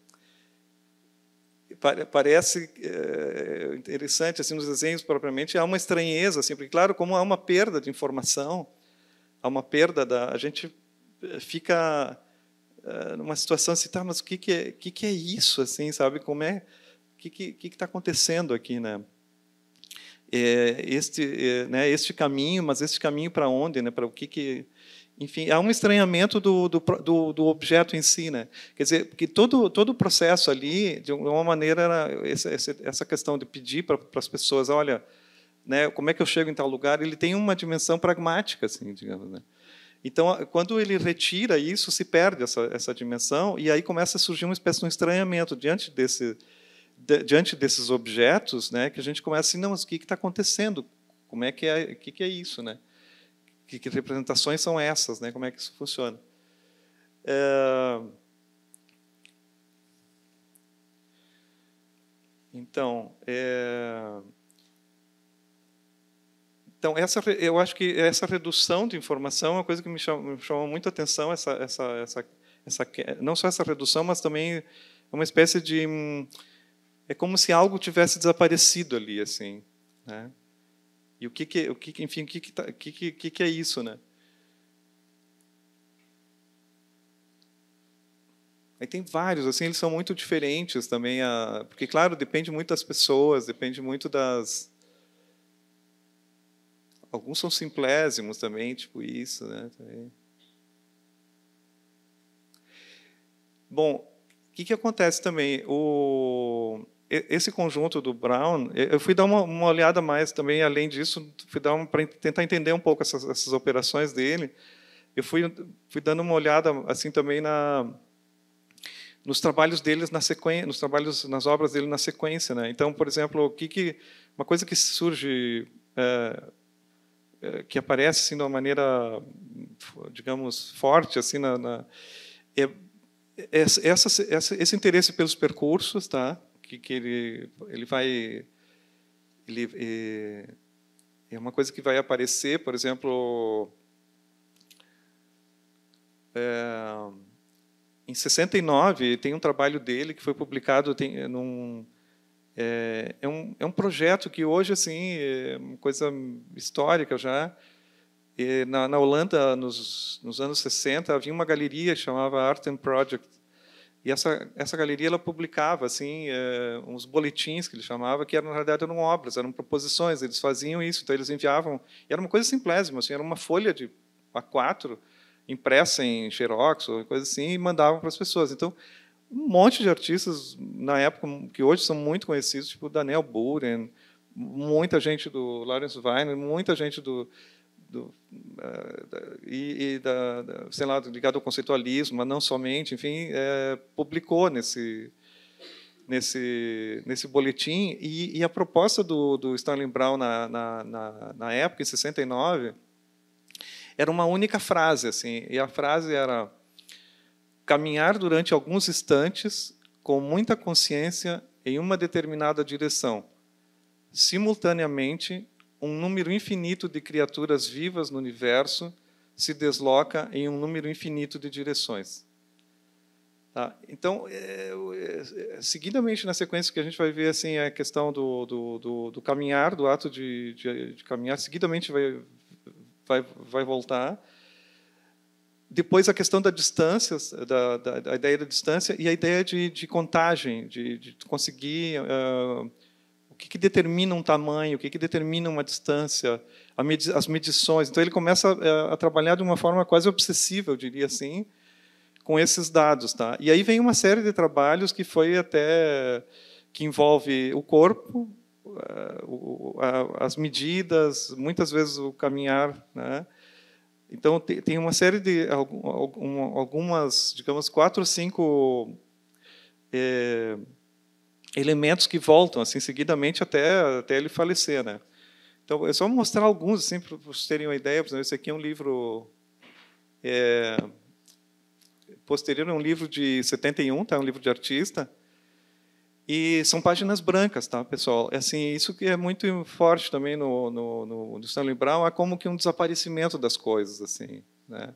parece eh, interessante assim nos desenhos propriamente há uma estranheza assim porque claro como há uma perda de informação há uma perda da a gente eh, fica eh, numa situação assim tá mas o que que é, que que é isso assim sabe como é que que que está acontecendo aqui né é, este é, né este caminho mas este caminho para onde né para o que que enfim, há um estranhamento do, do, do, do objeto em si. Né? Quer dizer, que todo, todo o processo ali, de uma maneira, essa, essa questão de pedir para, para as pessoas, olha, né, como é que eu chego em tal lugar, ele tem uma dimensão pragmática, assim, digamos. Né? Então, quando ele retira isso, se perde essa, essa dimensão, e aí começa a surgir uma espécie de um estranhamento diante desse, diante desses objetos, né, que a gente começa assim, não, mas o que está acontecendo? Como é que é, que, que é isso, né? Que, que representações são essas? Né? Como é que isso funciona? É... Então, é... então essa, eu acho que essa redução de informação é uma coisa que me chama, muito chama muito atenção, essa, essa, essa, essa, não só essa redução, mas também é uma espécie de é como se algo tivesse desaparecido ali, assim, né? E o que, que o que, enfim, o que que, tá, o que, que, que é isso, né? Aí tem vários, assim, eles são muito diferentes também, a, porque claro, depende muito das pessoas, depende muito das Alguns são simplésimos também, tipo isso, né? Bom, o que, que acontece também? O esse conjunto do Brown, eu fui dar uma, uma olhada mais também, além disso, fui dar para tentar entender um pouco essas, essas operações dele. Eu fui, fui dando uma olhada assim também na nos trabalhos deles na sequência, nos trabalhos nas obras dele na sequência, né? Então, por exemplo, o que, que uma coisa que surge é, é, que aparece assim de uma maneira, digamos, forte assim na, na é, é essa, essa, esse interesse pelos percursos, tá? que, que ele, ele vai. Ele, é, é uma coisa que vai aparecer, por exemplo. É, em 69, tem um trabalho dele que foi publicado tem, num, é, é, um, é um projeto que hoje assim, é uma coisa histórica já. E na, na Holanda, nos, nos anos 60, havia uma galeria chamava Art and Project, e essa, essa galeria ela publicava assim é, uns boletins que ele chamava, que eram, na realidade eram obras, eram proposições, eles faziam isso, então eles enviavam. E era uma coisa simplésima, assim, era uma folha de A4 impressa em xerox ou coisa assim e mandavam para as pessoas. Então, um monte de artistas na época que hoje são muito conhecidos, tipo Daniel Buren, muita gente do Lawrence Weiner muita gente do do, uh, e, e, da, da, sei lá, ligado ao conceitualismo, mas não somente, enfim, é, publicou nesse, nesse, nesse boletim. E, e a proposta do, do Stanley Brown na, na, na, na época, em 69, era uma única frase, assim, e a frase era caminhar durante alguns instantes com muita consciência em uma determinada direção, simultaneamente um número infinito de criaturas vivas no universo se desloca em um número infinito de direções. Tá? Então, é, é, é seguidamente na sequência que a gente vai ver assim é a questão do, do, do, do caminhar, do ato de, de, de, caminhar, seguidamente vai, vai, vai voltar. Depois a questão da distância, da, da, a ideia da distância e a ideia de, de contagem, de, de conseguir uh, o que, que determina um tamanho, o que, que determina uma distância, medi as medições. Então ele começa a, eh, a, trabalhar de uma forma quase obsessiva, eu diria assim, com esses dados, tá? E aí vem uma série de trabalhos que foi até que envolve o corpo, eh, as medidas, muitas vezes o caminhar, né? Então tem uma série de algumas, digamos, quatro ou cinco é, elementos que voltam assim seguidamente até até ele falecer, né? Então, eu só mostrar alguns assim para vocês terem uma ideia. Por exemplo, esse aqui é um livro é, posterior, é um livro de 71, tá? É um livro de artista. E são páginas brancas, tá, pessoal? É, assim, isso que é muito forte também no, no, no, no Stanley Brown é como que um desaparecimento das coisas, assim, né?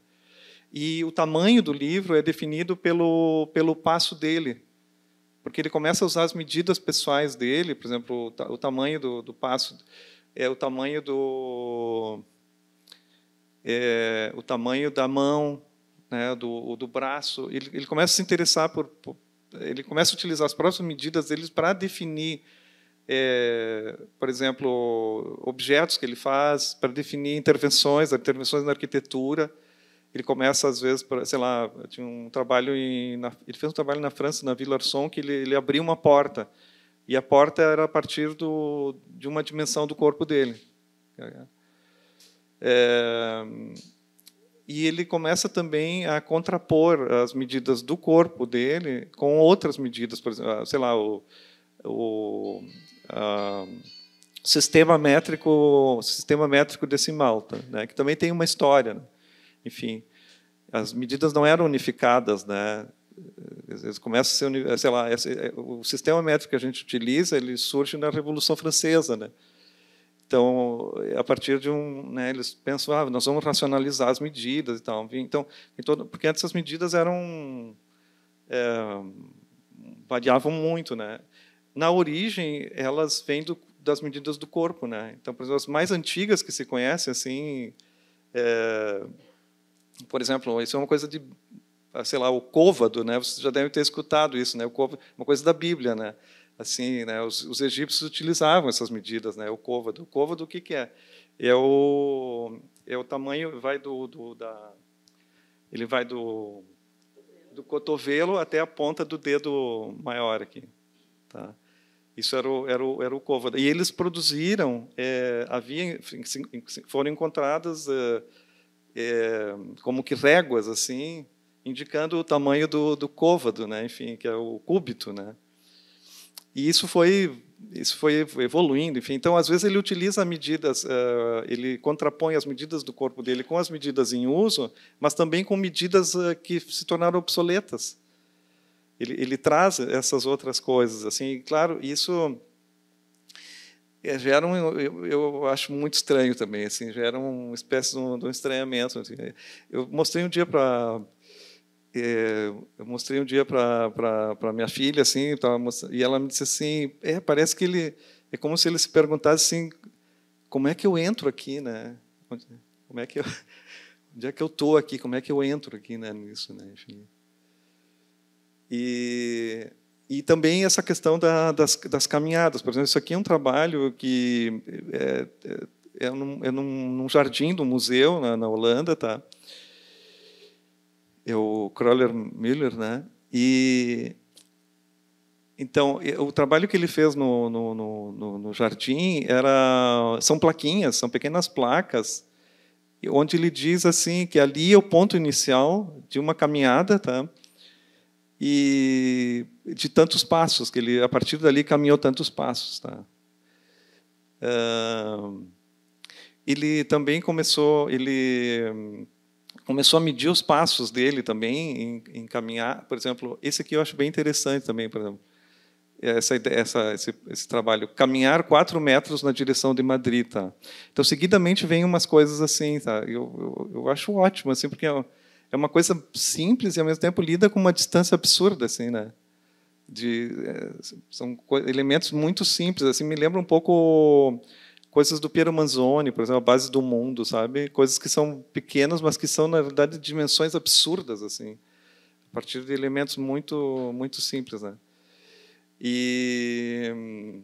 E o tamanho do livro é definido pelo pelo passo dele, porque ele começa a usar as medidas pessoais dele, por exemplo, o, ta o tamanho do, do, passo é o tamanho do é, o tamanho da mão, né, do, do braço. Ele, ele começa a se interessar por, por ele começa a utilizar as próprias medidas deles para definir, é, por exemplo, objetos que ele faz, para definir intervenções, intervenções na arquitetura ele começa às vezes para, sei lá, tinha um trabalho em, na, ele fez um trabalho na França, na Villarson, que ele, ele abriu uma porta e a porta era a partir do, de uma dimensão do corpo dele. É, e ele começa também a contrapor as medidas do corpo dele com outras medidas, por exemplo, sei lá, o, o a, sistema métrico, sistema métrico decimal, tá, né, que também tem uma história. Né enfim, as medidas não eram unificadas, né? Eles começam a ser, sei lá, é, o sistema métrico que a gente utiliza, ele surge na Revolução Francesa, né? Então, a partir de um, né, eles pensam, ah, nós vamos racionalizar as medidas e tal. Então, porque antes as medidas eram é, variavam muito, né? Na origem, elas vêm do, das medidas do corpo, né? Então, por exemplo, as mais antigas que se conhecem, assim, é, por exemplo, isso é uma coisa de, ah, sei lá, o côvado, né? Vocês já devem ter escutado isso, né? O côvado, uma coisa da Bíblia, né? Assim, né? Os, os egípcios utilizavam essas medidas, né? O côvado. O côvado, o que, que é? É o, é o tamanho, vai do, do da, ele vai do, do cotovelo até a ponta do dedo maior aqui, tá? Isso era o, era o, era o côvado. E eles produziram, é, havia, foram encontradas é, é, como que réguas, assim, indicando o tamanho do, do côvado, né? enfim, que é o cúbito. Né? E isso foi isso foi evoluindo, enfim. Então, às vezes ele utiliza medidas, eh, ele contrapõe as medidas do corpo dele com as medidas em uso, mas também com medidas eh, que se tornaram obsoletas. Ele, ele traz essas outras coisas, assim. E, claro, isso é, gera um, eu, eu, acho muito estranho também, assim, gera uma espécie de um, de um estranhamento. Assim. Eu mostrei um dia para é, eu mostrei um dia para minha filha assim e ela me disse assim é parece que ele é como se ele se perguntasse assim como é que eu entro aqui né como é que eu onde é que eu tô aqui como é que eu entro aqui né nisso né enfim. e e também essa questão da, das, das, caminhadas. Por exemplo, isso aqui é um trabalho que é, é, é num, é num, jardim do museu na, na Holanda, tá? É o Kroller Müller, né? E então, o trabalho que ele fez no, no, no, no, jardim era são plaquinhas, são pequenas placas, onde ele diz assim que ali é o ponto inicial de uma caminhada, tá? e de tantos passos que ele a partir dali caminhou tantos passos tá uh, ele também começou ele começou a medir os passos dele também em, em, caminhar por exemplo esse aqui eu acho bem interessante também por exemplo essa, essa esse, esse, trabalho caminhar quatro metros na direção de Madrid tá então seguidamente vem umas coisas assim tá eu, eu, eu acho ótimo assim porque eu, é é uma coisa simples e ao mesmo tempo lida com uma distância absurda assim né de é, são elementos muito simples assim me lembra um pouco coisas do Piero Manzoni por exemplo a base do mundo sabe coisas que são pequenas mas que são na verdade dimensões absurdas assim a partir de elementos muito muito simples né e hum,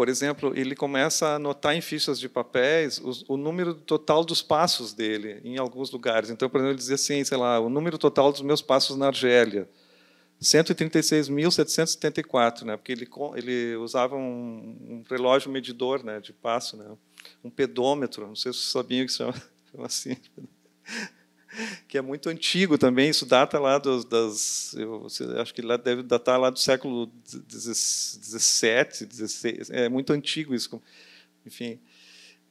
Por exemplo, ele começa a anotar em fichas de papéis o número total dos passos dele em alguns lugares. Então, por exemplo, ele dizia assim, sei lá, o número total dos meus passos na Argélia, 136.774, né? Porque ele ele usava um, um, relógio medidor, né, de passo, né? Um pedômetro, não sei se vocês sabiam que chama, chama assim que é muito antigo também. Isso data lá dos, das, eu acho que lá deve datar lá do século XVII, XVI. É muito antigo isso, enfim.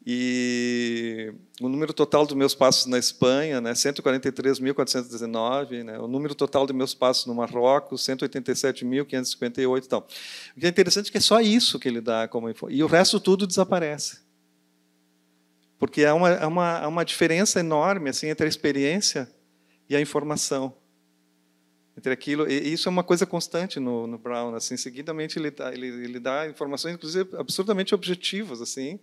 E o número total dos meus passos na Espanha, né, 143.419, né, o número total dos meus passos no Marrocos, 187.558 e O que é interessante é que é só isso que ele dá como e o resto tudo desaparece. Porque há uma, há uma, há uma diferença enorme assim entre a experiência e a informação. Entre aquilo, e isso é uma coisa constante no, no Brown, assim, seguidamente ele dá, ele, ele dá informações, inclusive, absurdamente objetivas, assim,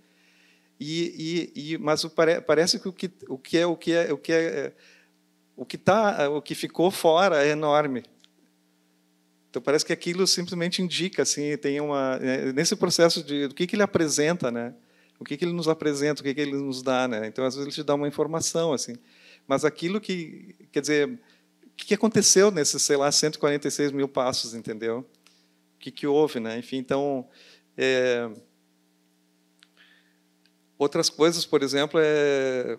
e, e, e, mas pare, parece que o que o que é o que é o que é, é o que tá é, o que ficou fora é enorme então parece que aquilo simplesmente indica assim tem uma é, nesse processo de do que que ele apresenta né o que, que ele nos apresenta, o que, que ele nos dá. Né? Então, às vezes, ele te dá uma informação. assim. Mas aquilo que, quer dizer, o que, que aconteceu nesses, sei lá, 146 mil passos, entendeu? O que, que houve, né? Enfim, então... É... Outras coisas, por exemplo, é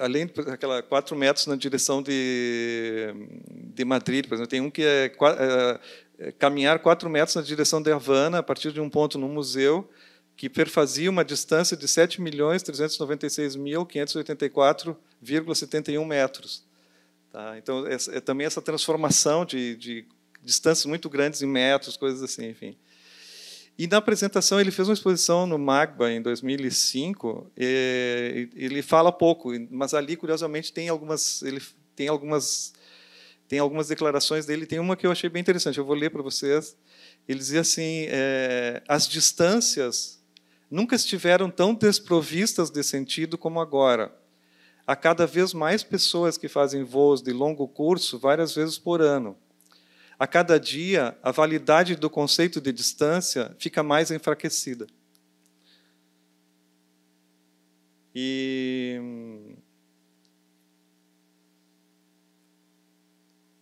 além daquela quatro metros na direção de, de Madrid, por exemplo, tem um que é, é, é caminhar quatro metros na direção de Havana a partir de um ponto no museu que perfazia uma distância de 7.396.584,71 metros. Tá? Então, é, é, também essa transformação de, de distâncias muito grandes em metros, coisas assim, enfim. E na apresentação, ele fez uma exposição no Magba, em 2005. É, ele fala pouco, mas ali, curiosamente, tem algumas, ele tem algumas, tem algumas declarações dele. Tem uma que eu achei bem interessante, eu vou ler para vocês. Ele dizia assim: é, as distâncias nunca estiveram tão desprovistas de sentido como agora. Há cada vez mais pessoas que fazem voos de longo curso várias vezes por ano. A cada dia, a validade do conceito de distância fica mais enfraquecida. E hum,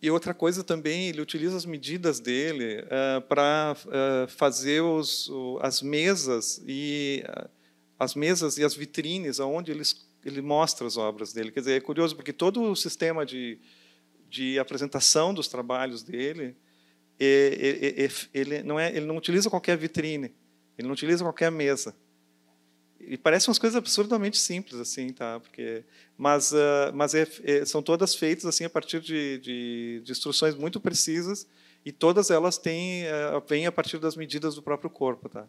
E outra coisa também, ele utiliza as medidas dele uh, eh, para uh, eh, fazer os, as mesas e eh, as mesas e as vitrines aonde ele, ele mostra as obras dele. Quer dizer, é curioso porque todo o sistema de, de apresentação dos trabalhos dele, é, é, é, é ele, não é, ele não utiliza qualquer vitrine, ele não utiliza qualquer mesa e parece umas coisas absurdamente simples assim tá porque mas uh, mas é, é, são todas feitas assim a partir de, de, de instruções muito precisas e todas elas têm uh, vêm a partir das medidas do próprio corpo tá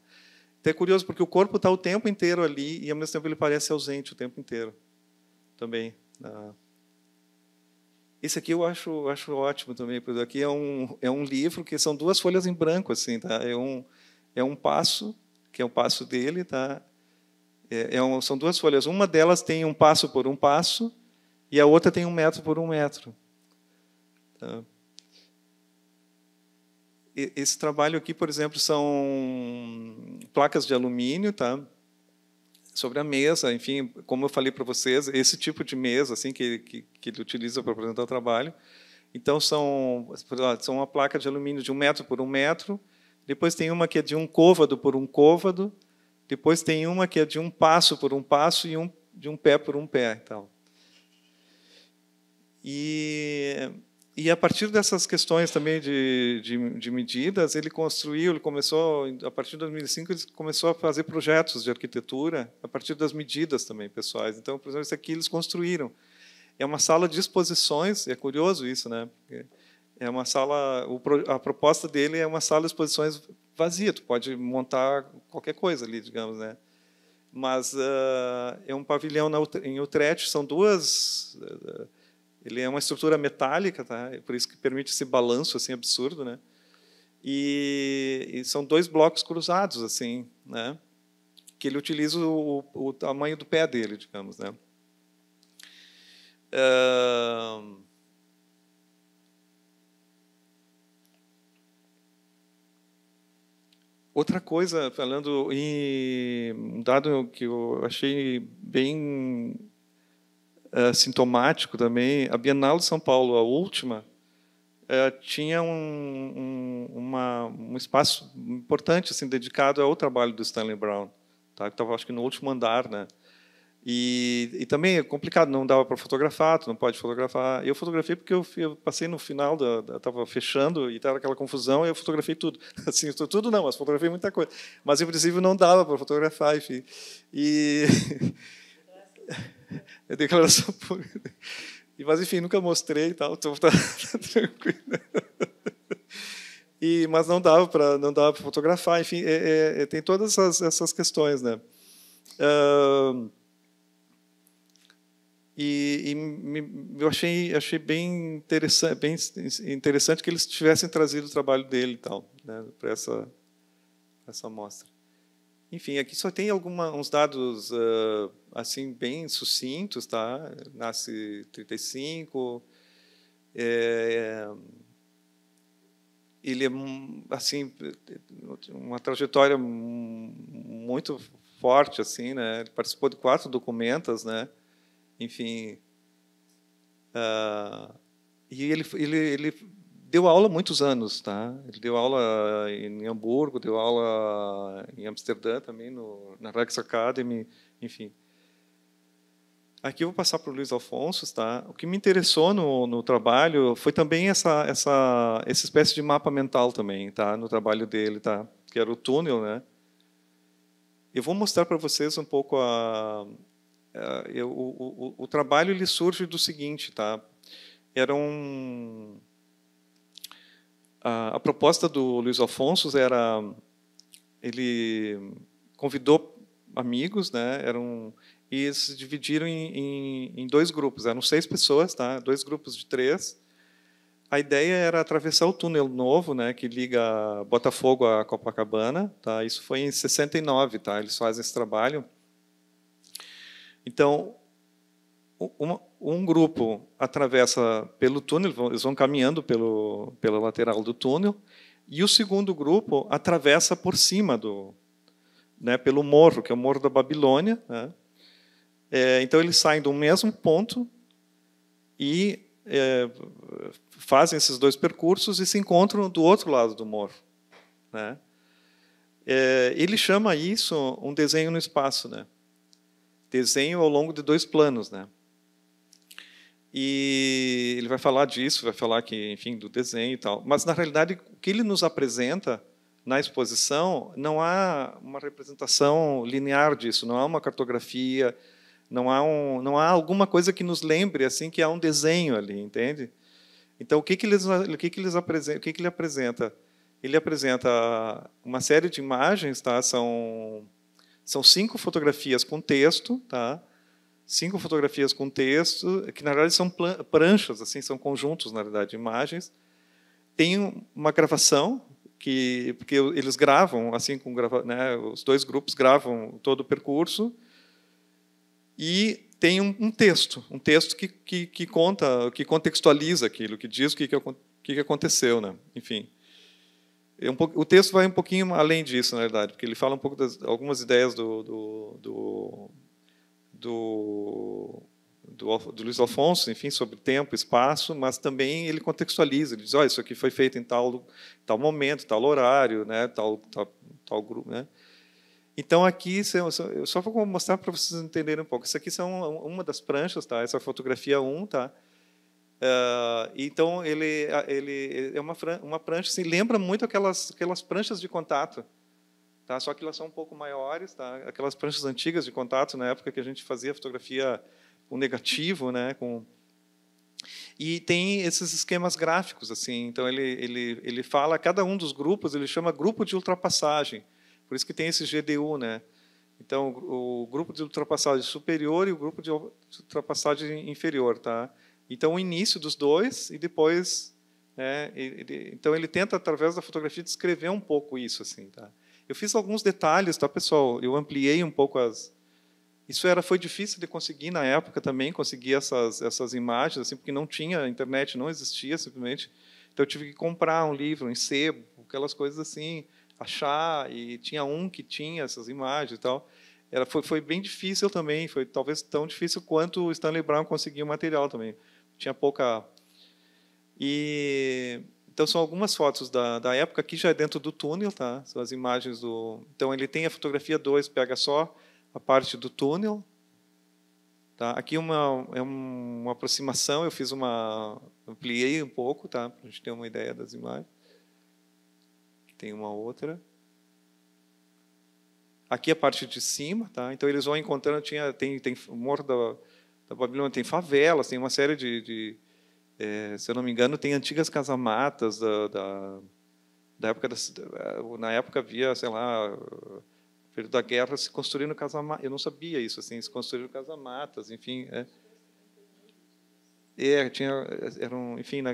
então é curioso porque o corpo está o tempo inteiro ali e ao mesmo tempo ele parece ausente o tempo inteiro também uh, esse aqui eu acho acho ótimo também porque aqui é um é um livro que são duas folhas em branco assim tá é um é um passo que é um passo dele tá é, é um, são duas folhas. Uma delas tem um passo por um passo e a outra tem um metro por um metro. Tá. E, esse trabalho aqui, por exemplo, são placas de alumínio, tá? Sobre a mesa, enfim, como eu falei para vocês, esse tipo de mesa, assim, que, que, que ele utiliza para apresentar o trabalho. Então são são uma placa de alumínio de um metro por um metro. Depois tem uma que é de um côvado por um côvado depois tem uma que é de um passo por um passo e um, de um pé por um pé. Então. E, e a partir dessas questões também de, de, de, medidas, ele construiu, ele começou, a partir de 2005, ele começou a fazer projetos de arquitetura a partir das medidas também pessoais. Então, por exemplo, isso aqui eles construíram. É uma sala de exposições, é curioso isso, né? Porque é uma sala, a proposta dele é uma sala de exposições vazia, tu pode montar qualquer coisa ali, digamos, né? Mas uh, é um pavilhão na, em Utrecht, são duas, uh, ele é uma estrutura metálica, tá? É por isso que permite esse balanço assim absurdo, né? E, e são dois blocos cruzados assim, né? Que ele utiliza o, o tamanho do pé dele, digamos, né? Uh, Outra coisa, falando em um dado que eu achei bem eh, sintomático também, a Bienal de São Paulo, a última, eh, tinha um, um, uma, um espaço importante assim dedicado ao trabalho do Stanley Brown, tá? Que estava acho que no último andar, né? E, e, também é complicado, não dava para fotografar, tu não pode fotografar. Eu fotografei porque eu, eu passei no final, estava fechando e estava aquela confusão, e eu fotografei tudo. Assim, tudo não, mas fotografei muita coisa. Mas, em princípio, não dava para fotografar, enfim. E... é declaração pública. Mas, enfim, nunca mostrei e tal, então tá, tá tranquilo. E, mas não dava para não dava para fotografar, enfim, é, é, é, tem todas essas, essas questões, né? Uh, e, e me, eu achei, achei bem, interessante, bem interessante que eles tivessem trazido o trabalho dele e tal, né, para essa, essa mostra. Enfim, aqui só tem alguma, uns dados uh, assim bem sucintos, tá? Nasce 35, é, ele é assim uma trajetória muito forte assim, né? Ele participou de quatro documentas, né? enfim. Uh, e ele, ele, ele deu aula muitos anos, tá? Ele deu aula em Hamburgo, deu aula em Amsterdã também, no, na Rex Academy, enfim. Aqui eu vou passar para o Luiz Alfonso, tá? O que me interessou no, no trabalho foi também essa, essa, essa espécie de mapa mental também, tá? No trabalho dele, tá? Que era o túnel, né? Eu vou mostrar para vocês um pouco a, é, eu, o, o, o, trabalho ele surge do seguinte, tá? Era um a, a proposta do Luiz Afonso era ele convidou amigos, né? Eram e se dividiram em, em, em, dois grupos. Eram seis pessoas, tá? Dois grupos de três. A ideia era atravessar o túnel novo, né, que liga Botafogo a Copacabana, tá? Isso foi em 69, tá? Eles fazem esse trabalho. Então, um grupo atravessa pelo túnel, eles vão caminhando pelo, pela lateral do túnel, e o segundo grupo atravessa por cima do, né, pelo morro, que é o morro da Babilônia. Né? É, então eles saem do mesmo ponto e é, fazem esses dois percursos e se encontram do outro lado do morro. Né? É, ele chama isso um desenho no espaço, né? desenho ao longo de dois planos, né? E ele vai falar disso, vai falar que, enfim, do desenho e tal. Mas na realidade, o que ele nos apresenta na exposição não há uma representação linear disso, não há uma cartografia, não há um, não há alguma coisa que nos lembre assim que há um desenho ali, entende? Então o que que eles, o que que eles apresenta o que que ele apresenta? Ele apresenta uma série de imagens, tá? São são cinco fotografias com texto, tá? Cinco fotografias com texto, que na verdade são pranchas, assim, são conjuntos, na verdade, de imagens. Tem uma gravação que porque eles gravam assim com grava, né, os dois grupos gravam todo o percurso e tem um, um texto um texto que, que, que, conta que contextualiza aquilo que diz o que que, que aconteceu né enfim é um pouco, o texto vai um pouquinho além disso, na verdade, porque ele fala um pouco das algumas ideias do do, do, do, do, Luiz Alfonso, enfim, sobre tempo, espaço, mas também ele contextualiza. Ele diz: oh, isso aqui foi feito em tal, tal momento, tal horário, né, tal, tal, tal grupo. Né? Então, aqui, é, é, eu só vou mostrar para vocês entenderem um pouco. Isso aqui são uma das pranchas, tá? essa é a fotografia 1, tá? Uh, então ele, ah, ele é uma, uma prancha, se assim, lembra muito aquelas, aquelas pranchas de contato, tá? Só que elas são um pouco maiores, tá? Aquelas pranchas antigas de contato na época que a gente fazia fotografia com negativo, né? Com e tem esses esquemas gráficos assim. Então ele ele ele fala cada um dos grupos, ele chama grupo de ultrapassagem. Por isso que tem esse GDU, né? Então o grupo de ultrapassagem superior e o grupo de ultrapassagem inferior, tá? Então, o início dos dois e depois. Né, ele, então, ele tenta, através da fotografia, descrever um pouco isso. assim. Tá? Eu fiz alguns detalhes, tá, pessoal? Eu ampliei um pouco as. Isso era foi difícil de conseguir na época também, conseguir essas, essas imagens, assim, porque não tinha internet, não existia simplesmente. Então, eu tive que comprar um livro um sebo, aquelas coisas assim, achar, e tinha um que tinha essas imagens e tal era, foi, foi bem difícil também, foi talvez tão difícil quanto o Stanley Brown conseguir o material também tinha pouca. E então são algumas fotos da, da época aqui já é dentro do túnel, tá? São as imagens do. Então ele tem a fotografia 2, pega só a parte do túnel. Tá? Aqui uma é uma aproximação, eu fiz uma ampliei um pouco, tá? Para a gente ter uma ideia das imagens. Aqui tem uma outra. Aqui é a parte de cima, tá? Então eles vão encontrando tinha tem tem morro da da então, Babilônia. Tem favelas, tem uma série de. de é, se eu não me engano, tem antigas casamatas da, da, da época. Da, na época havia, sei lá, período da guerra, se construindo casamatas. Eu não sabia isso, assim, se construíram casamatas, enfim. É, é tinha. Eram, enfim, na,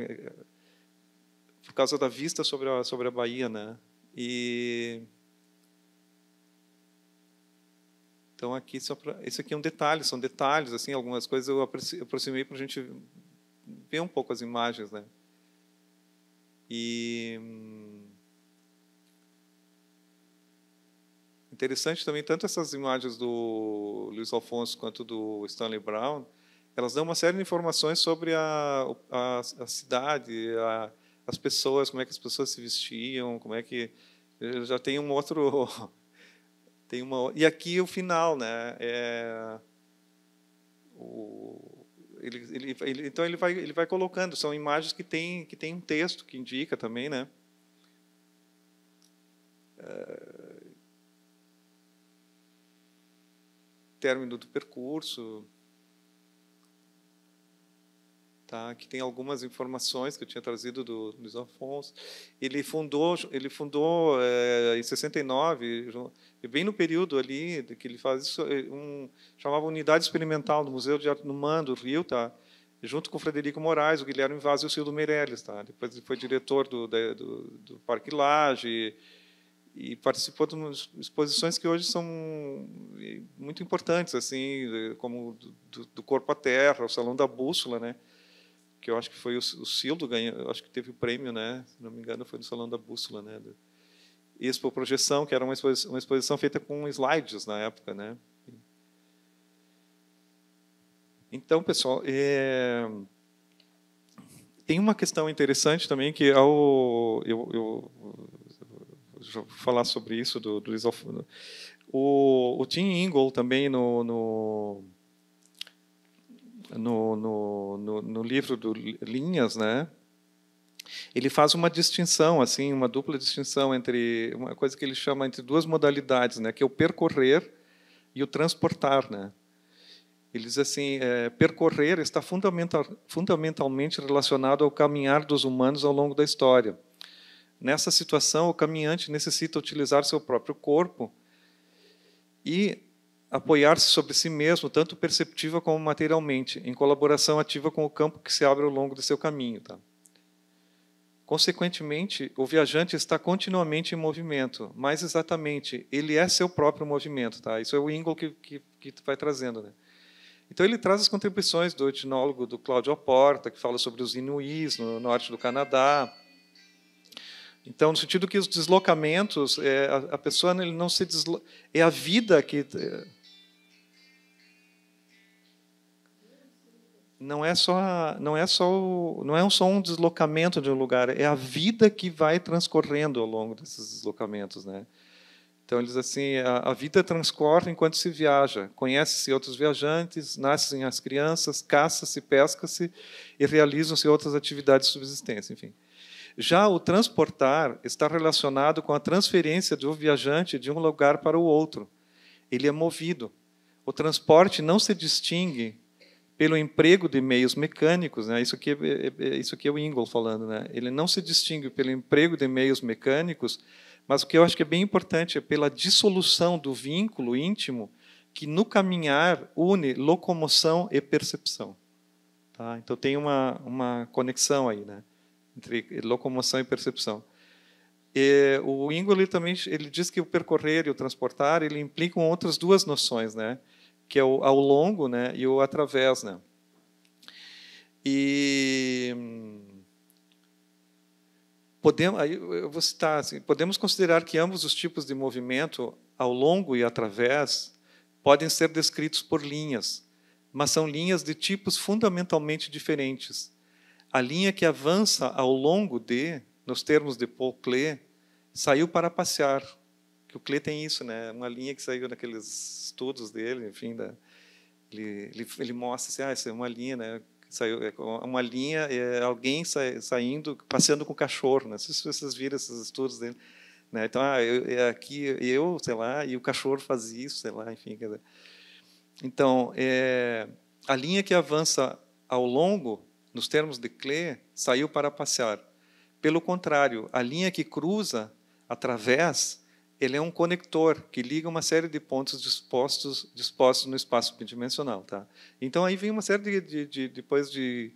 por causa da vista sobre a, sobre a Bahia, né? E Então aqui só isso aqui é um detalhe, são detalhes assim, algumas coisas eu aproximei para a gente ver um pouco as imagens, né? E hum, interessante também tanto essas imagens do Luiz Alfonso quanto do Stanley Brown, elas dão uma série de informações sobre a, a, a cidade, a, as pessoas, como é que as pessoas se vestiam, como é que já tem um outro Tem uma e aqui o final, né? É, o, ele, ele, ele, então ele vai ele vai colocando. São imagens que tem que tem um texto que indica também, né? É, término do percurso tá? Que tem algumas informações que eu tinha trazido do Luiz Afonso. Ele fundou, ele fundou é, em 69, bem no período ali que ele faz isso, eh, um, chamava Unidade Experimental do Museu de Arte do do Rio, tá? junto com o Frederico Moraes, o Guilherme Vaz e o Silvio Meirelles. Tá? Depois ele foi diretor do, da, do, do Parque Lage e, participou de exposições que hoje são eh, muito importantes, assim, como do, do Corpo à Terra, o Salão da Bússola, né? que eu acho que foi o, o Cildo ganhou, acho que teve o prêmio, né? Se não me engano, foi no Salão da Bússola, né? Do Expo Projeção, que era uma exposição, uma exposição feita com slides na época, né? Então, pessoal, é... tem uma questão interessante também que ao é eu, eu, eu vou falar sobre isso do, do o, o Tim Ingold também no, no no, no, no, no livro do Linhas, né? ele faz uma distinção, assim, uma dupla distinção entre uma coisa que ele chama entre duas modalidades, né, que é o percorrer e o transportar, né. Ele diz assim, é, percorrer está fundamental, fundamentalmente relacionado ao caminhar dos humanos ao longo da história. Nessa situação, o caminhante necessita utilizar seu próprio corpo e apoiar-se sobre si mesmo, tanto perceptiva como materialmente, em colaboração ativa com o campo que se abre ao longo de seu caminho. Tá? Consequentemente, o viajante está continuamente em movimento. Mais exatamente, ele é seu próprio movimento. Tá? Isso é o Ingle que, que, que vai trazendo. Né? Então, ele traz as contribuições do etnólogo do Cláudio Porta, que fala sobre os inuís no norte do Canadá. Então, no sentido que os deslocamentos, é, a, a, pessoa ele não se deslo... é a vida que é, não é só não é só não é só um deslocamento de um lugar é a vida que vai transcorrendo ao longo desses deslocamentos né então eles assim a, a vida transcorre enquanto se viaja conhece-se outros viajantes nascem as crianças caça-se pesca-se e realizam-se outras atividades de subsistência enfim já o transportar está relacionado com a transferência do viajante de um lugar para o outro ele é movido o transporte não se distingue pelo emprego de meios mecânicos, né? Isso que é, é, é isso que é o Ingol falando, né? Ele não se distingue pelo emprego de meios mecânicos, mas o que eu acho que é bem importante é pela dissolução do vínculo íntimo que no caminhar une locomoção e percepção. Tá? Então tem uma uma conexão aí, né? Entre locomoção e percepção. E o Ingol ele também ele diz que o percorrer e o transportar ele implicam outras duas noções, né? que é o ao longo né, e o através. Né? E podemos, aí eu vou citar, assim, podemos considerar que ambos os tipos de movimento, ao longo e através, podem ser descritos por linhas, mas são linhas de tipos fundamentalmente diferentes. A linha que avança ao longo de, nos termos de Paul Klee, saiu para passear, que o Klee tem isso, né? Uma linha que saiu naqueles estudos dele, enfim, da, ele, ele, ele, mostra assim, ah, isso é uma linha, né? Saiu, é uma linha, é alguém sa, saindo, passeando com o cachorro, né? Se vocês viram esses estudos dele, né? Então, ah, eu, é aqui eu, sei lá, e o cachorro faz isso, sei lá, enfim. Quer dizer. Então, é, a linha que avança ao longo, nos termos de Klee, saiu para passear. Pelo contrário, a linha que cruza através ele é um conector que liga uma série de pontos dispostos, dispostos no espaço bidimensional. Tá? Então, aí vem uma série de, de, de depois de...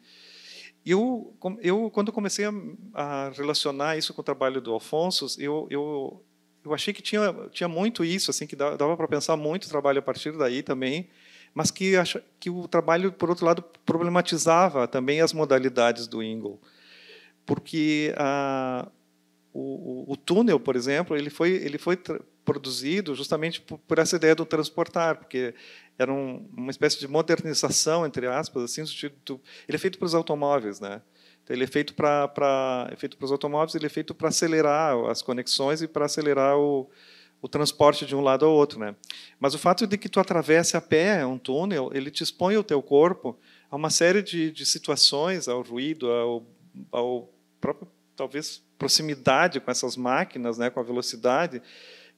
Eu, eu, quando comecei a, a, relacionar isso com o trabalho do Alfonso, eu, eu, eu achei que tinha, tinha muito isso, assim que dava para pensar muito trabalho a partir daí também, mas que, acha, que o trabalho, por outro lado, problematizava também as modalidades do Ingle porque ah, o, o, o, túnel, por exemplo, ele foi, ele foi produzido justamente por, por, essa ideia do transportar, porque era um, uma espécie de modernização, entre aspas, assim, no sentido do, ele é feito para os automóveis, né? Então, ele é feito para, para é feito para os automóveis, ele é feito para acelerar as conexões e para acelerar o, o transporte de um lado ao outro, né? Mas o fato de que tu atravesse a pé um túnel, ele te expõe o teu corpo a uma série de, de situações, ao ruído, ao, ao próprio talvez proximidade com essas máquinas, né, com a velocidade,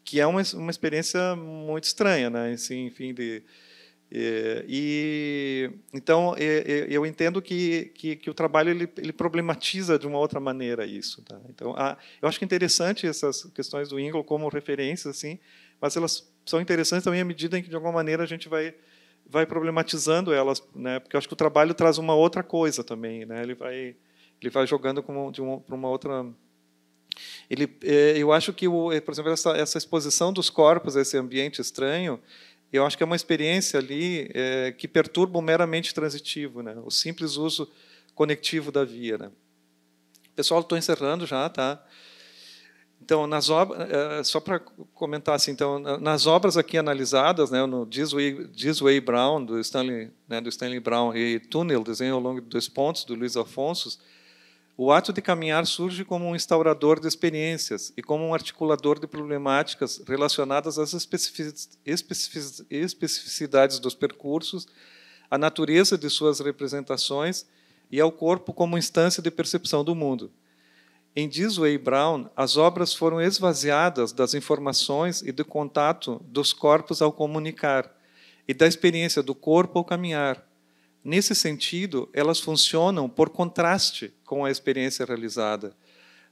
que é uma, uma experiência muito estranha, né? Assim, enfim, de, e, é, e então é, é, eu entendo que, que, que o trabalho ele, ele, problematiza de uma outra maneira isso. Tá? Então, a, eu acho que é interessante essas questões do Ingle como referências, assim, mas elas são interessantes também à medida em que de alguma maneira a gente vai vai problematizando elas, né? Porque eu acho que o trabalho traz uma outra coisa também, né? Ele vai ele vai jogando como de uma, para uma outra ele, é, eu acho que, o, é, por exemplo, essa, essa exposição dos corpos a esse ambiente estranho, eu acho que é uma experiência ali é, que perturba o meramente transitivo, né? o simples uso conectivo da via. Né? Pessoal, estou encerrando já, tá? Então, nas obras, é, só para comentar assim, então, nas obras aqui analisadas, né, no Disway, Disway Brown do Stanley, né, do Stanley Brown e Tunnel, desenho ao longo de dois pontos do Luiz Afonso, o ato de caminhar surge como um instaurador de experiências e como um articulador de problemáticas relacionadas às especificidades dos percursos, à natureza de suas representações e ao corpo como instância de percepção do mundo. Em Disway e Brown, as obras foram esvaziadas das informações e do contato dos corpos ao comunicar e da experiência do corpo ao caminhar, Nesse sentido, elas funcionam por contraste com a experiência realizada.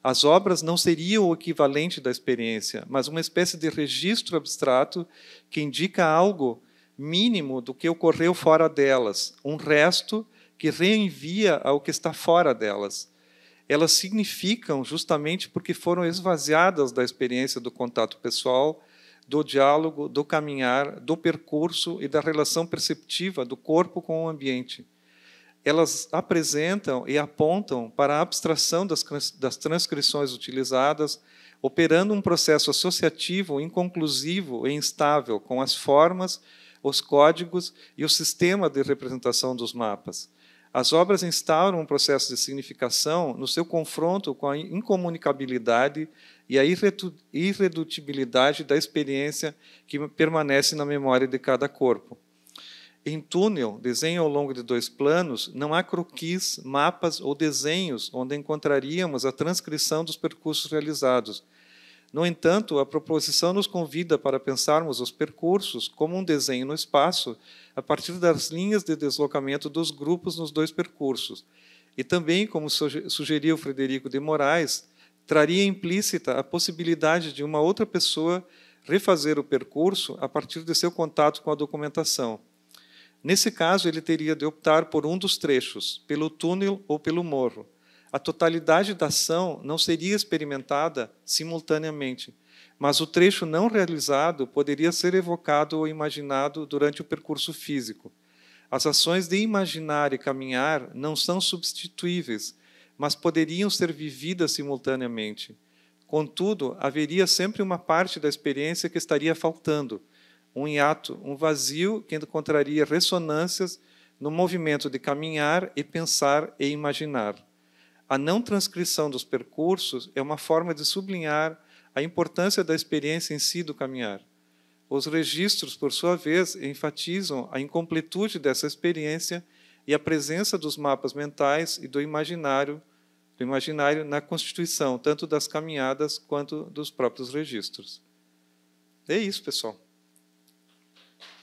As obras não seriam o equivalente da experiência, mas uma espécie de registro abstrato que indica algo mínimo do que ocorreu fora delas, um resto que reenvia ao que está fora delas. Elas significam justamente porque foram esvaziadas da experiência do contato pessoal do diálogo, do caminhar, do percurso e da relação perceptiva do corpo com o ambiente. Elas apresentam e apontam para a abstração das, transcrições utilizadas, operando um processo associativo, inconclusivo e instável com as formas, os códigos e o sistema de representação dos mapas. As obras instauram um processo de significação no seu confronto com a incomunicabilidade e a irredutibilidade da experiência que permanece na memória de cada corpo. Em túnel, desenho ao longo de dois planos, não há croquis, mapas ou desenhos onde encontraríamos a transcrição dos percursos realizados. No entanto, a proposição nos convida para pensarmos os percursos como um desenho no espaço, a partir das linhas de deslocamento dos grupos nos dois percursos. E também, como sugeriu Frederico de Moraes, traria implícita a possibilidade de uma outra pessoa refazer o percurso a partir de seu contato com a documentação. Nesse caso, ele teria de optar por um dos trechos, pelo túnel ou pelo morro. A totalidade da ação não seria experimentada simultaneamente, mas o trecho não realizado poderia ser evocado ou imaginado durante o percurso físico. As ações de imaginar e caminhar não são substituíveis, mas poderiam ser vividas simultaneamente. Contudo, haveria sempre uma parte da experiência que estaria faltando, um hiato, um vazio que encontraria ressonâncias no movimento de caminhar e pensar e imaginar. A não transcrição dos percursos é uma forma de sublinhar a importância da experiência em si do caminhar. Os registros, por sua vez, enfatizam a incompletude dessa experiência e a presença dos mapas mentais e do imaginário do imaginário na constituição, tanto das caminhadas quanto dos próprios registros. É isso, pessoal.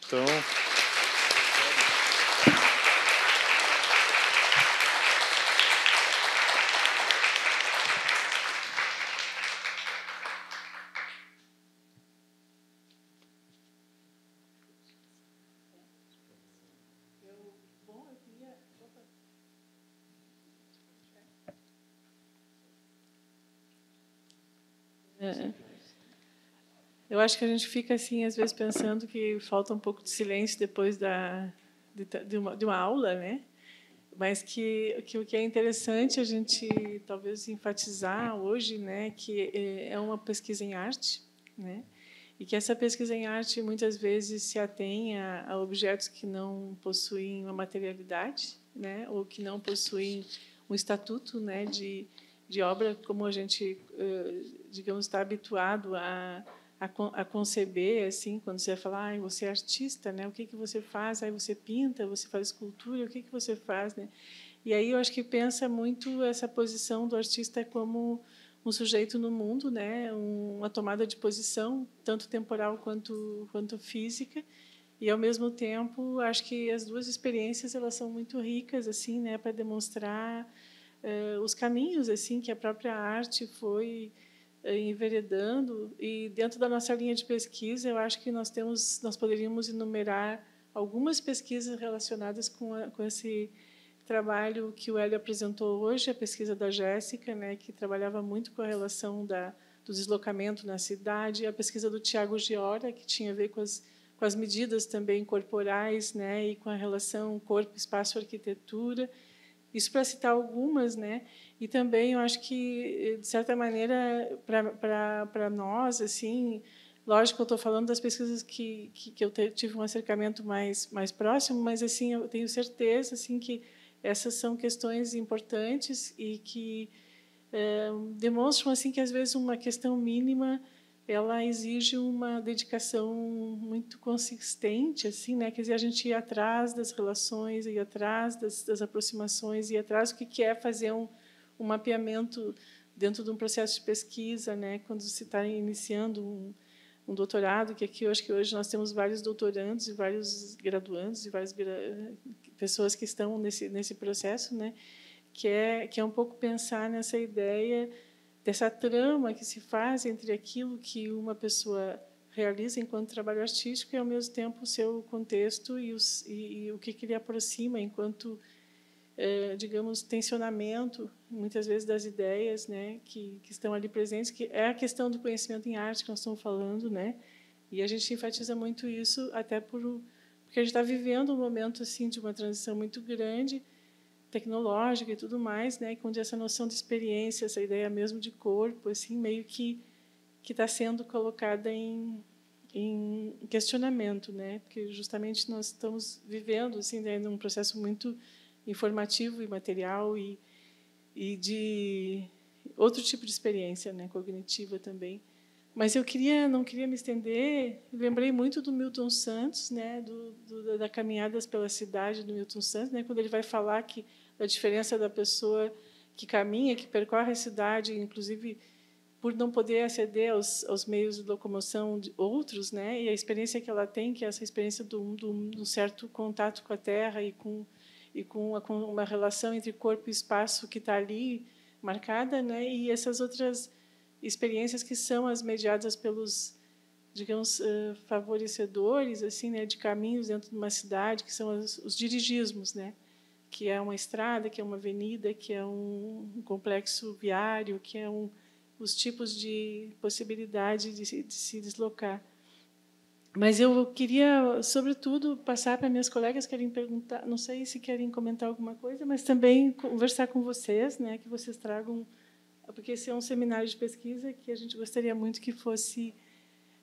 Então. Eu acho que a gente fica assim às vezes pensando que falta um pouco de silêncio depois da de, de, uma, de uma aula, né? Mas que, que o que é interessante a gente talvez enfatizar hoje, né, que é, é uma pesquisa em arte, né? e que essa pesquisa em arte muitas vezes se atém a, a, objetos que não possuem uma materialidade, né, ou que não possuem um estatuto, né, de, de obra como a gente, eh, digamos, está habituado a a, a conceber, assim, quando você falar, ah, você é artista, né? O que que você faz? Aí você pinta, você faz escultura, o que que você faz, né? E aí eu acho que pensa muito essa posição do artista como um sujeito no mundo, né? Uma tomada de posição, tanto temporal quanto quanto física. E ao mesmo tempo, acho que as duas experiências elas são muito ricas assim, né, para demonstrar eh, os caminhos assim que a própria arte foi eh, enveredando e dentro da nossa linha de pesquisa eu acho que nós temos nós poderíamos enumerar algumas pesquisas relacionadas com, a, com esse trabalho que o Hélio apresentou hoje a pesquisa da Jéssica né que trabalhava muito com a relação da do deslocamento na cidade a pesquisa do Tiago Giora que tinha a ver com as com as medidas também corporais né e com a relação corpo espaço arquitetura isso para citar algumas né e também eu acho que, eh, de certa maneira, para nós, assim, lógico, eu estou falando das pesquisas que, que, que eu te, tive um acercamento mais, mais próximo, mas assim, eu tenho certeza assim, que essas são questões importantes e que é, demonstram assim que às vezes uma questão mínima ela exige uma dedicação muito consistente, assim, né? Quer dizer, a gente ir atrás das relações, ir atrás das, das aproximações, ir atrás do que, que é fazer um, o mapeamento dentro de um processo de pesquisa, né, quando se está iniciando um, um doutorado, que aqui eu acho que hoje nós temos vários doutorandos e vários graduandos e várias gra pessoas que estão nesse nesse processo, né, que é que é um pouco pensar nessa ideia dessa trama que se faz entre aquilo que uma pessoa realiza enquanto trabalho artístico e ao mesmo tempo o seu contexto e, os, e, e o que, que ele aproxima enquanto é, digamos, tensionamento, muitas vezes, das ideias né, que, que estão ali presentes, que é a questão do conhecimento em arte que nós estamos falando, né? E a gente enfatiza muito isso, até por, porque a gente está vivendo um momento assim de uma transição muito grande, tecnológica e tudo mais, né? Onde essa noção de experiência, essa ideia mesmo de corpo, assim, meio que que está sendo colocada em, em questionamento, né? Porque justamente nós estamos vivendo assim, né, num processo muito informativo e material e, e de outro tipo de experiência, né, cognitiva também. Mas eu queria, não queria me estender. Lembrei muito do Milton Santos, né, do, do, da caminhadas pela cidade do Milton Santos, né, quando ele vai falar que da diferença da pessoa que caminha, que percorre a cidade, inclusive por não poder aceder aos, aos meios de locomoção de outros, né, e a experiência que ela tem, que é essa experiência de um certo contato com a terra e com e com uma, com uma relação entre corpo e espaço que está ali marcada, né? E essas outras experiências que são as mediadas pelos digamos favorecedores assim né de caminhos dentro de uma cidade que são os dirigismos né que é uma estrada que é uma avenida que é um, um complexo viário que é um os tipos de possibilidade de, de se deslocar mas eu queria, sobretudo, passar para minhas colegas que querem perguntar, não sei se querem comentar alguma coisa, mas também conversar com vocês, né, que vocês tragam, porque esse é um seminário de pesquisa que a gente gostaria muito que fosse,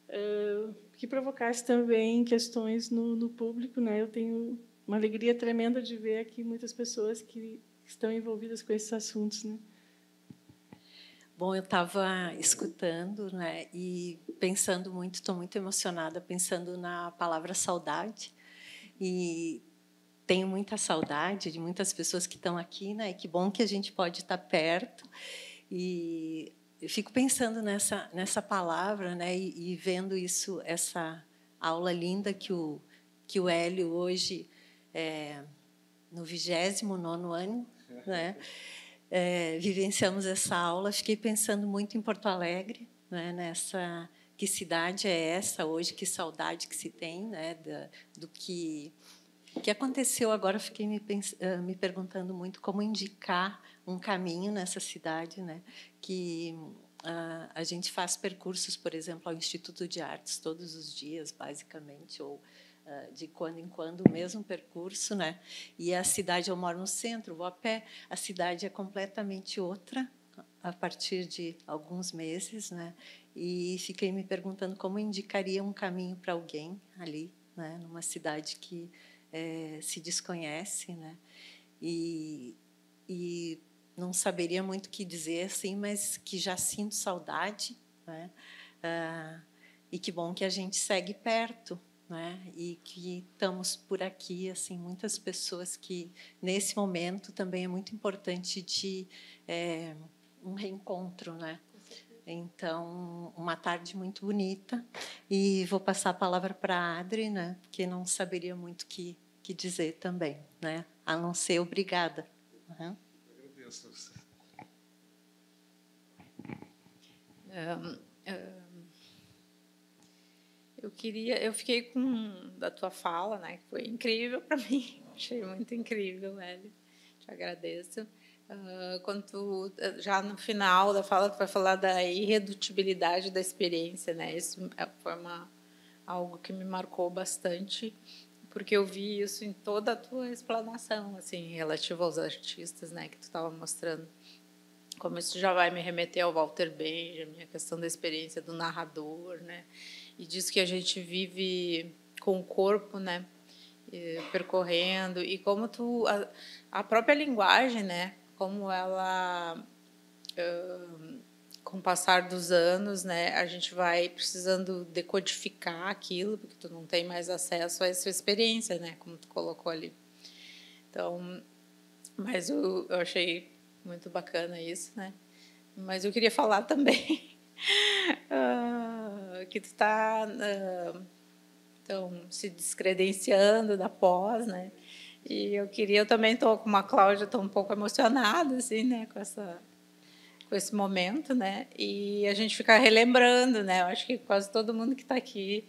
uh, que provocasse também questões no, no, público, né? Eu tenho uma alegria tremenda de ver aqui muitas pessoas que estão envolvidas com esses assuntos, né? Bom, eu estava escutando né, e pensando muito, estou muito emocionada, pensando na palavra saudade. E tenho muita saudade de muitas pessoas que estão aqui, né? E que bom que a gente pode estar tá perto. E eu fico pensando nessa, nessa palavra, né? E, e vendo isso, essa aula linda que o, que o Hélio hoje, é, no 29 ano, né? é, vivenciamos essa aula, fiquei pensando muito em Porto Alegre, né, nessa que cidade é essa hoje, que saudade que se tem, né, do, do que que aconteceu agora. Fiquei me, me perguntando muito como indicar um caminho nessa cidade, né, que a a gente faz percursos, por exemplo, ao Instituto de Artes todos os dias, basicamente, ou eh, de quando em quando o mesmo percurso, né? E a cidade, eu moro no centro, vou a pé, a cidade é completamente outra a partir de alguns meses, né? E fiquei me perguntando como indicaria um caminho para alguém ali, né? Numa cidade que é, se desconhece, né? E, e não saberia muito o que dizer, assim, mas que já sinto saudade, né? Ah, e que bom que a gente segue perto, né? E que estamos por aqui, assim, muitas pessoas que nesse momento também é muito importante de é, um reencontro, né? Então, uma tarde muito bonita e vou passar a palavra para a Adri, né? Porque não saberia muito que que dizer também, né? A não ser obrigada. Uhum. Agradeço Um, eu queria, eu fiquei com da tua fala, né, que foi incrível para mim. Achei muito incrível, Hélio. Te agradeço. Uh, quando tu, já no final da fala tu vai falar da irredutibilidade da experiência, né? Isso é, foi uma algo que me marcou bastante, porque eu vi isso em toda a tua explanação, assim, relativa aos artistas, né, que tu estava mostrando. Como isso já vai me remeter ao Walter Benjamin, a questão da experiência do narrador, né? e diz que a gente vive com o corpo, né? percorrendo e como tu a, a própria linguagem, né? Como ela uh, com o passar dos anos, né, a gente vai precisando decodificar aquilo, porque tu não tem mais acesso a essa experiência, né, como tu colocou ali. Então, mas eu, eu achei muito bacana isso, né? Mas eu queria falar também que tu está então, ah, se descredenciando da pós, né? E eu queria, eu também estou com uma Cláudia, estou um pouco emocionada, assim, né, com essa com esse momento, né? E a gente ficar relembrando, né? Eu acho que quase todo mundo que está aqui,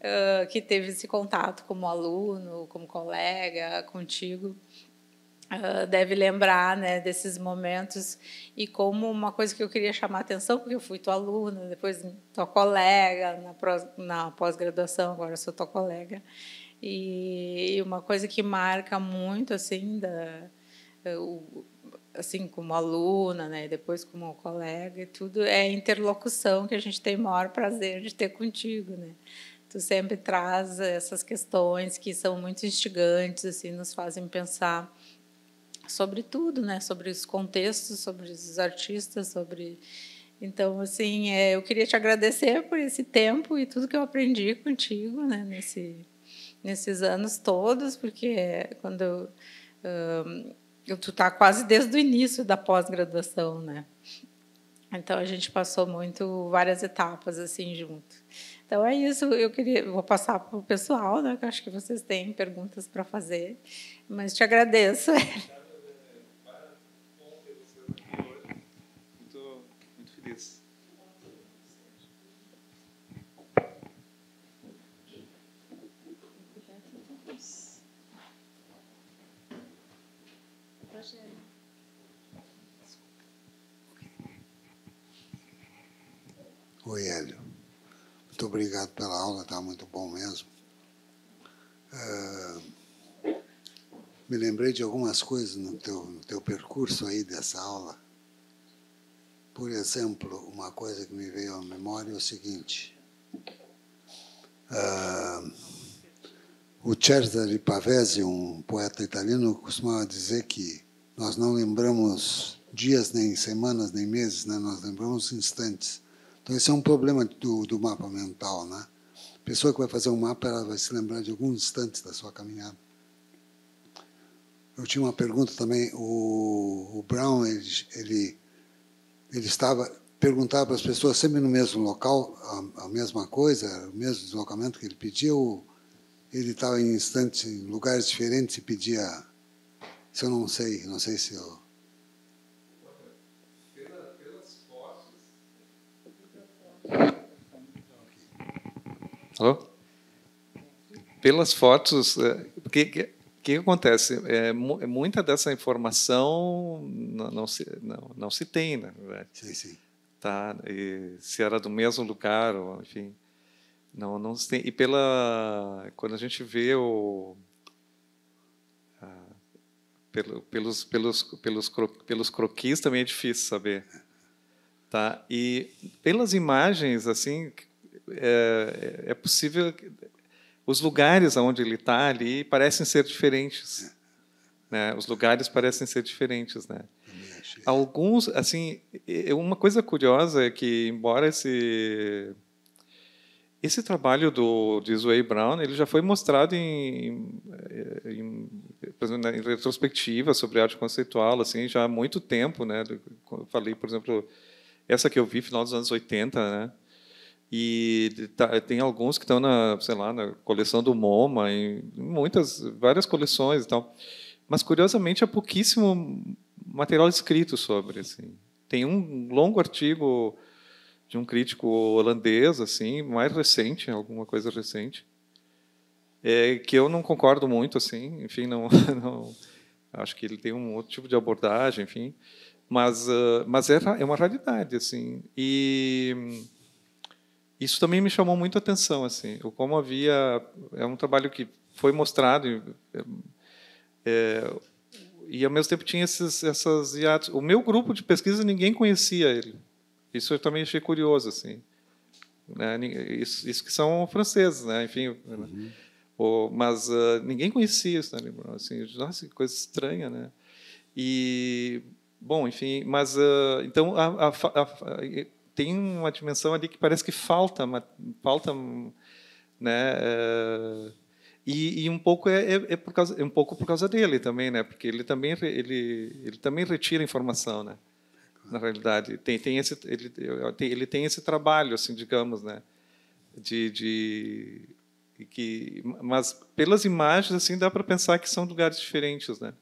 uh, que teve esse contato como aluno, como colega, contigo, Uh, deve lembrar né, desses momentos e como uma coisa que eu queria chamar a atenção, porque eu fui tua aluna, depois tua colega, na, na pós-graduação, agora sou tua colega, e, e, uma coisa que marca muito, assim, da, eh, o, assim como aluna, né, depois como colega e tudo, é a interlocução que a gente tem o maior prazer de ter contigo, né? Tu sempre traz essas questões que são muito instigantes, assim, nos fazem pensar sobre tudo, né? Sobre os contextos, sobre os artistas, sobre então, assim, é, eu queria te agradecer por esse tempo e tudo que eu aprendi contigo, né? Nesse, nesses anos todos, porque é, quando eu, tu tá quase desde o início da pós-graduação, né? Então a gente passou muito várias etapas assim junto. Então é isso, eu queria vou passar para o pessoal, né, que acho que vocês têm perguntas para fazer, mas te agradeço. Oi, Hélio. Muito obrigado pela aula, está muito bom mesmo. Ah, me lembrei de algumas coisas no teu, no teu percurso aí dessa aula. Por exemplo, uma coisa que me veio à memória é o seguinte. Uh, o Cesare Pavese, um poeta italiano, costumava dizer que nós não lembramos dias, nem semanas, nem meses, né? nós lembramos instantes. Então, esse é um problema do, do mapa mental, né? A pessoa que vai fazer um mapa, ela vai se lembrar de alguns instantes da sua caminhada. Eu tinha uma pergunta também. O, o Brown, ele, ele, ele estava perguntava para as pessoas sempre no mesmo local a, a, mesma coisa, o mesmo deslocamento que ele pediu. Ele estava em instantes, em lugares diferentes e pedia. Se eu não sei, não sei se eu Alô? Pelas fotos, o é, que, que acontece? É, é muita dessa informação não, não, se, não, não se tem, na né? verdade. Sim, sim. Tá? E se era do mesmo lugar, ou, enfim. Não, não se tem. E pela. Quando a gente vê o. pelos, pelos, pelos, cro, pelos croquis também é difícil saber. Tá? E pelas imagens, assim, é, é possível os lugares aonde ele está ali parecem ser diferentes, né? Os lugares parecem ser diferentes, né? Alguns, assim, uma coisa curiosa é que embora esse esse trabalho do de Zoe Brown ele já foi mostrado em, em, em, em retrospectiva sobre arte conceitual assim já há muito tempo né eu falei por exemplo essa que eu vi final dos anos 80 né e tá, tem alguns que estão na, sei lá, na coleção do MoMA, em muitas, várias coleções e tal. Mas curiosamente há pouquíssimo material escrito sobre assim. Tem um longo artigo de um crítico holandês assim, mais recente, alguma coisa recente. É, que eu não concordo muito assim, enfim, não, não acho que ele tem um outro tipo de abordagem, enfim. Mas uh, mas é, é uma realidade assim. E isso também me chamou muito a atenção, assim, o como havia é um trabalho que foi mostrado e, é, e ao mesmo tempo tinha esses, essas hiatos. O meu grupo de pesquisa ninguém conhecia ele. Isso eu também achei curioso, assim. Né? Isso, isso, que são franceses, né? Enfim, né? uhum. o, mas uh, ninguém conhecia isso, né? Assim, nossa, que coisa estranha, né? E bom, enfim, mas uh, então a, a, a, tem uma dimensão ali que parece que falta, uma, falta, né? Uh, e, e, um pouco é, é, é, por causa, é um pouco por causa dele também, né? Porque ele também ele ele também retira informação, né? Na realidade tem tem esse ele tem, ele tem esse trabalho assim, digamos, né? De, de que mas pelas imagens assim dá para pensar que são lugares diferentes, né?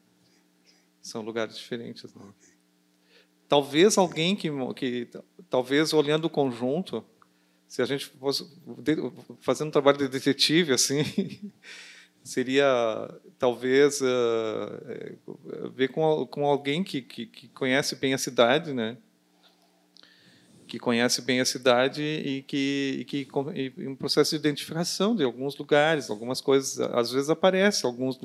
São lugares diferentes. Né? Okay talvez alguém que, que talvez olhando o conjunto, se a gente fosse fazendo um trabalho de detetive assim, seria talvez uh, ver com, com alguém que, que, que, conhece bem a cidade, né? Que conhece bem a cidade e que, e que e um processo de identificação de alguns lugares, algumas coisas às vezes aparece, alguns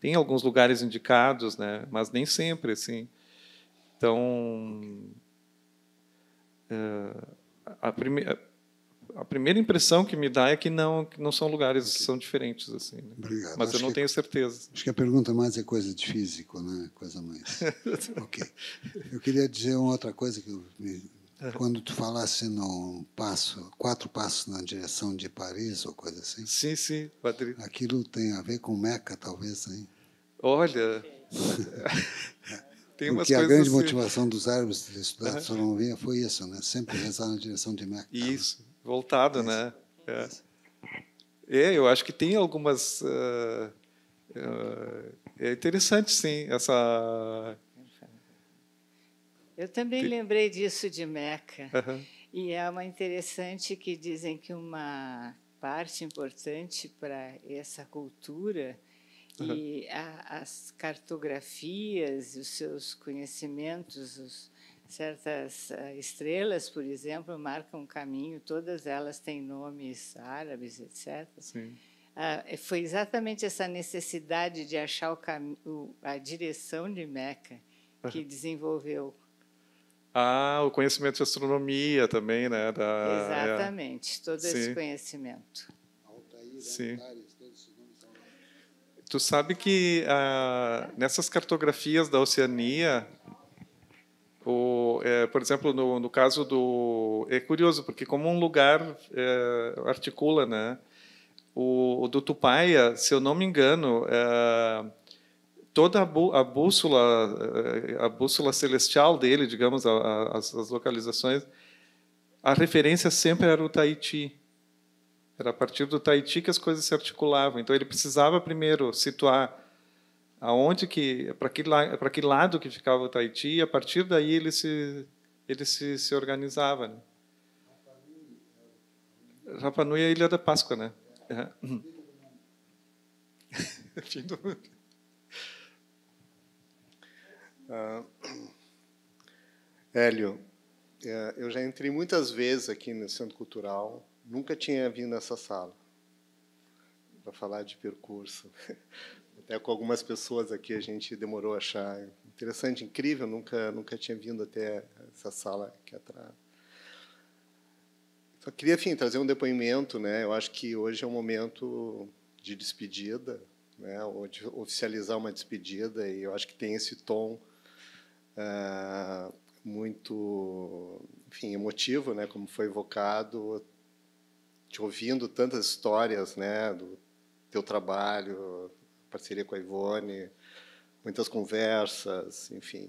tem alguns lugares indicados, né? Mas nem sempre assim. Então, eh, a, a primeira impressão que me dá é que não, que não são lugares, okay. são diferentes. assim. Né? Obrigado. Mas acho eu não tenho certeza. Acho que a pergunta mais é coisa de físico, né? coisa mais. ok. Eu queria dizer uma outra coisa que eu, quando tu falasse no passo, quatro passos na direção de Paris ou coisa assim. Sim, sim, Patrícia. Aquilo tem a ver com Meca, talvez, hein? Olha. É. Tem Porque a grande assim. motivação dos árabes de estudar astronomia foi isso, né? Sempre rezar na direção de Meca. Né? É isso, né? voltado, é né? Isso. É. é. eu acho que tem algumas... Uh, uh, é interessante, sim, essa... Eu também lembrei disso de Meca. Uhum. E é uma interessante que dizem que uma parte importante para essa cultura e a, as cartografias, os seus conhecimentos, os, certas uh, estrelas, por exemplo, marcam um caminho, todas elas têm nomes árabes, etc. Uh, ah, foi exatamente essa necessidade de achar o a direção de Meca que uhum. desenvolveu. Ah, o conhecimento de astronomia também, né? Da, é. exatamente, é. todo Sim. esse conhecimento. Altair, Sim. Altair. Tu sabe que ah, nessas cartografias da Oceania, o, é, por exemplo, no, no, caso do. É curioso, porque como um lugar é, articula, né? O, o, do Tupaia, se eu não me engano, é, toda a, bú, a, bússola, é, a bússola celestial dele, digamos, a, a, as, as localizações, a referência sempre era o Tahiti. Era a partir do Tahiti que as coisas se articulavam. Então ele precisava primeiro situar aonde que para que para que lado que ficava o Tahiti e a partir daí ele se ele se, se organizava. Né? Rapa Nui é a Ilha da Páscoa, né? É. Fim do mundo. Ah, Hélio, eh, eu já entrei muitas vezes aqui no Centro Cultural Nunca tinha vindo nessa sala para falar de percurso. Até com algumas pessoas aqui a gente demorou a achar interessante, incrível, nunca nunca tinha vindo até essa sala aqui atrás. Só queria, enfim, trazer um depoimento, né? Eu acho que hoje é um momento de despedida, né? Ou de oficializar uma despedida e eu acho que tem esse tom uh, muito, enfim, emotivo, né? Como foi evocado, te ouvindo tantas histórias, né, do teu trabalho, parceria com a Ivone, muitas conversas, enfim.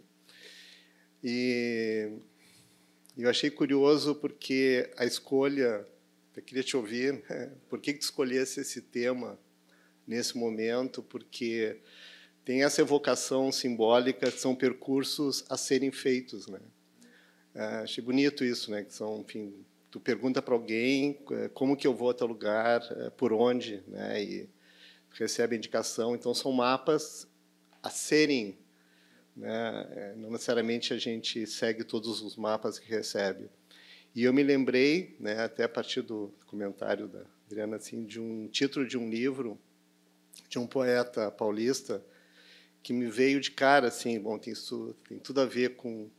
E eu achei curioso porque a escolha, eu queria te ouvir, né, por que que escolhesse esse tema nesse momento, porque tem essa evocação simbólica, que são percursos a serem feitos, né? É, achei bonito isso, né? Que são, enfim, tu pergunta para alguém eh, como que eu vou a tal lugar, eh, por onde, né? E recebe indicação. Então são mapas a serem, né? Eh, não necessariamente a gente segue todos os mapas que recebe. E eu me lembrei, né, até a partir do comentário da Adriana, assim, de um título de um livro de um poeta paulista que me veio de cara, assim, bom, tem, tem tudo a ver com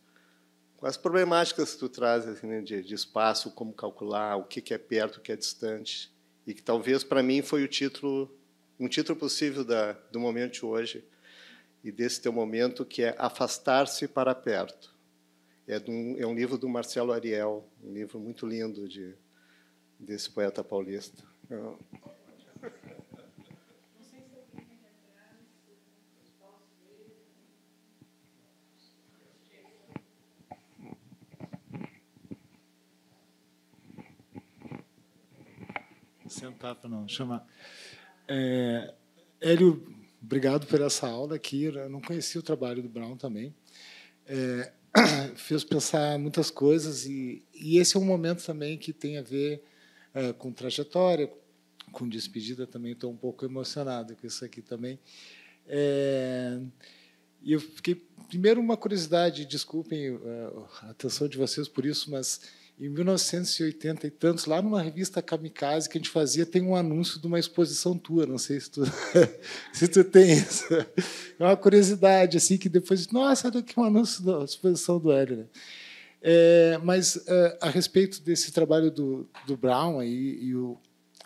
as problemáticas que tu traz assim, né, de, de, espaço, como calcular, o que, que é perto, o que é distante, e que talvez para mim foi o título, um título possível da, do momento de hoje e desse teu momento que é afastar-se para perto. É, um, é um livro do Marcelo Ariel, um livro muito lindo de desse poeta paulista. Eu Sem papo, não. chamar É, Hélio, obrigado por essa aula aqui. Né? Eu não conhecia o trabalho do Brown também. É, fez pensar muitas coisas e, e, esse é um momento também que tem a ver é, com trajetória, com despedida também. Estou um pouco emocionado com isso aqui também. É, e eu fiquei primeiro uma curiosidade, desculpem é, a atenção de vocês por isso, mas em 1980 e tantos, lá numa revista Kamikaze que a gente fazia, tem um anúncio de uma exposição tua, não sei se tu, se tu tem isso. É uma curiosidade, assim, que depois, nossa, olha que um anúncio da exposição do Hélio. Né? É, mas, é, a respeito desse trabalho do, do Brown aí, e, o,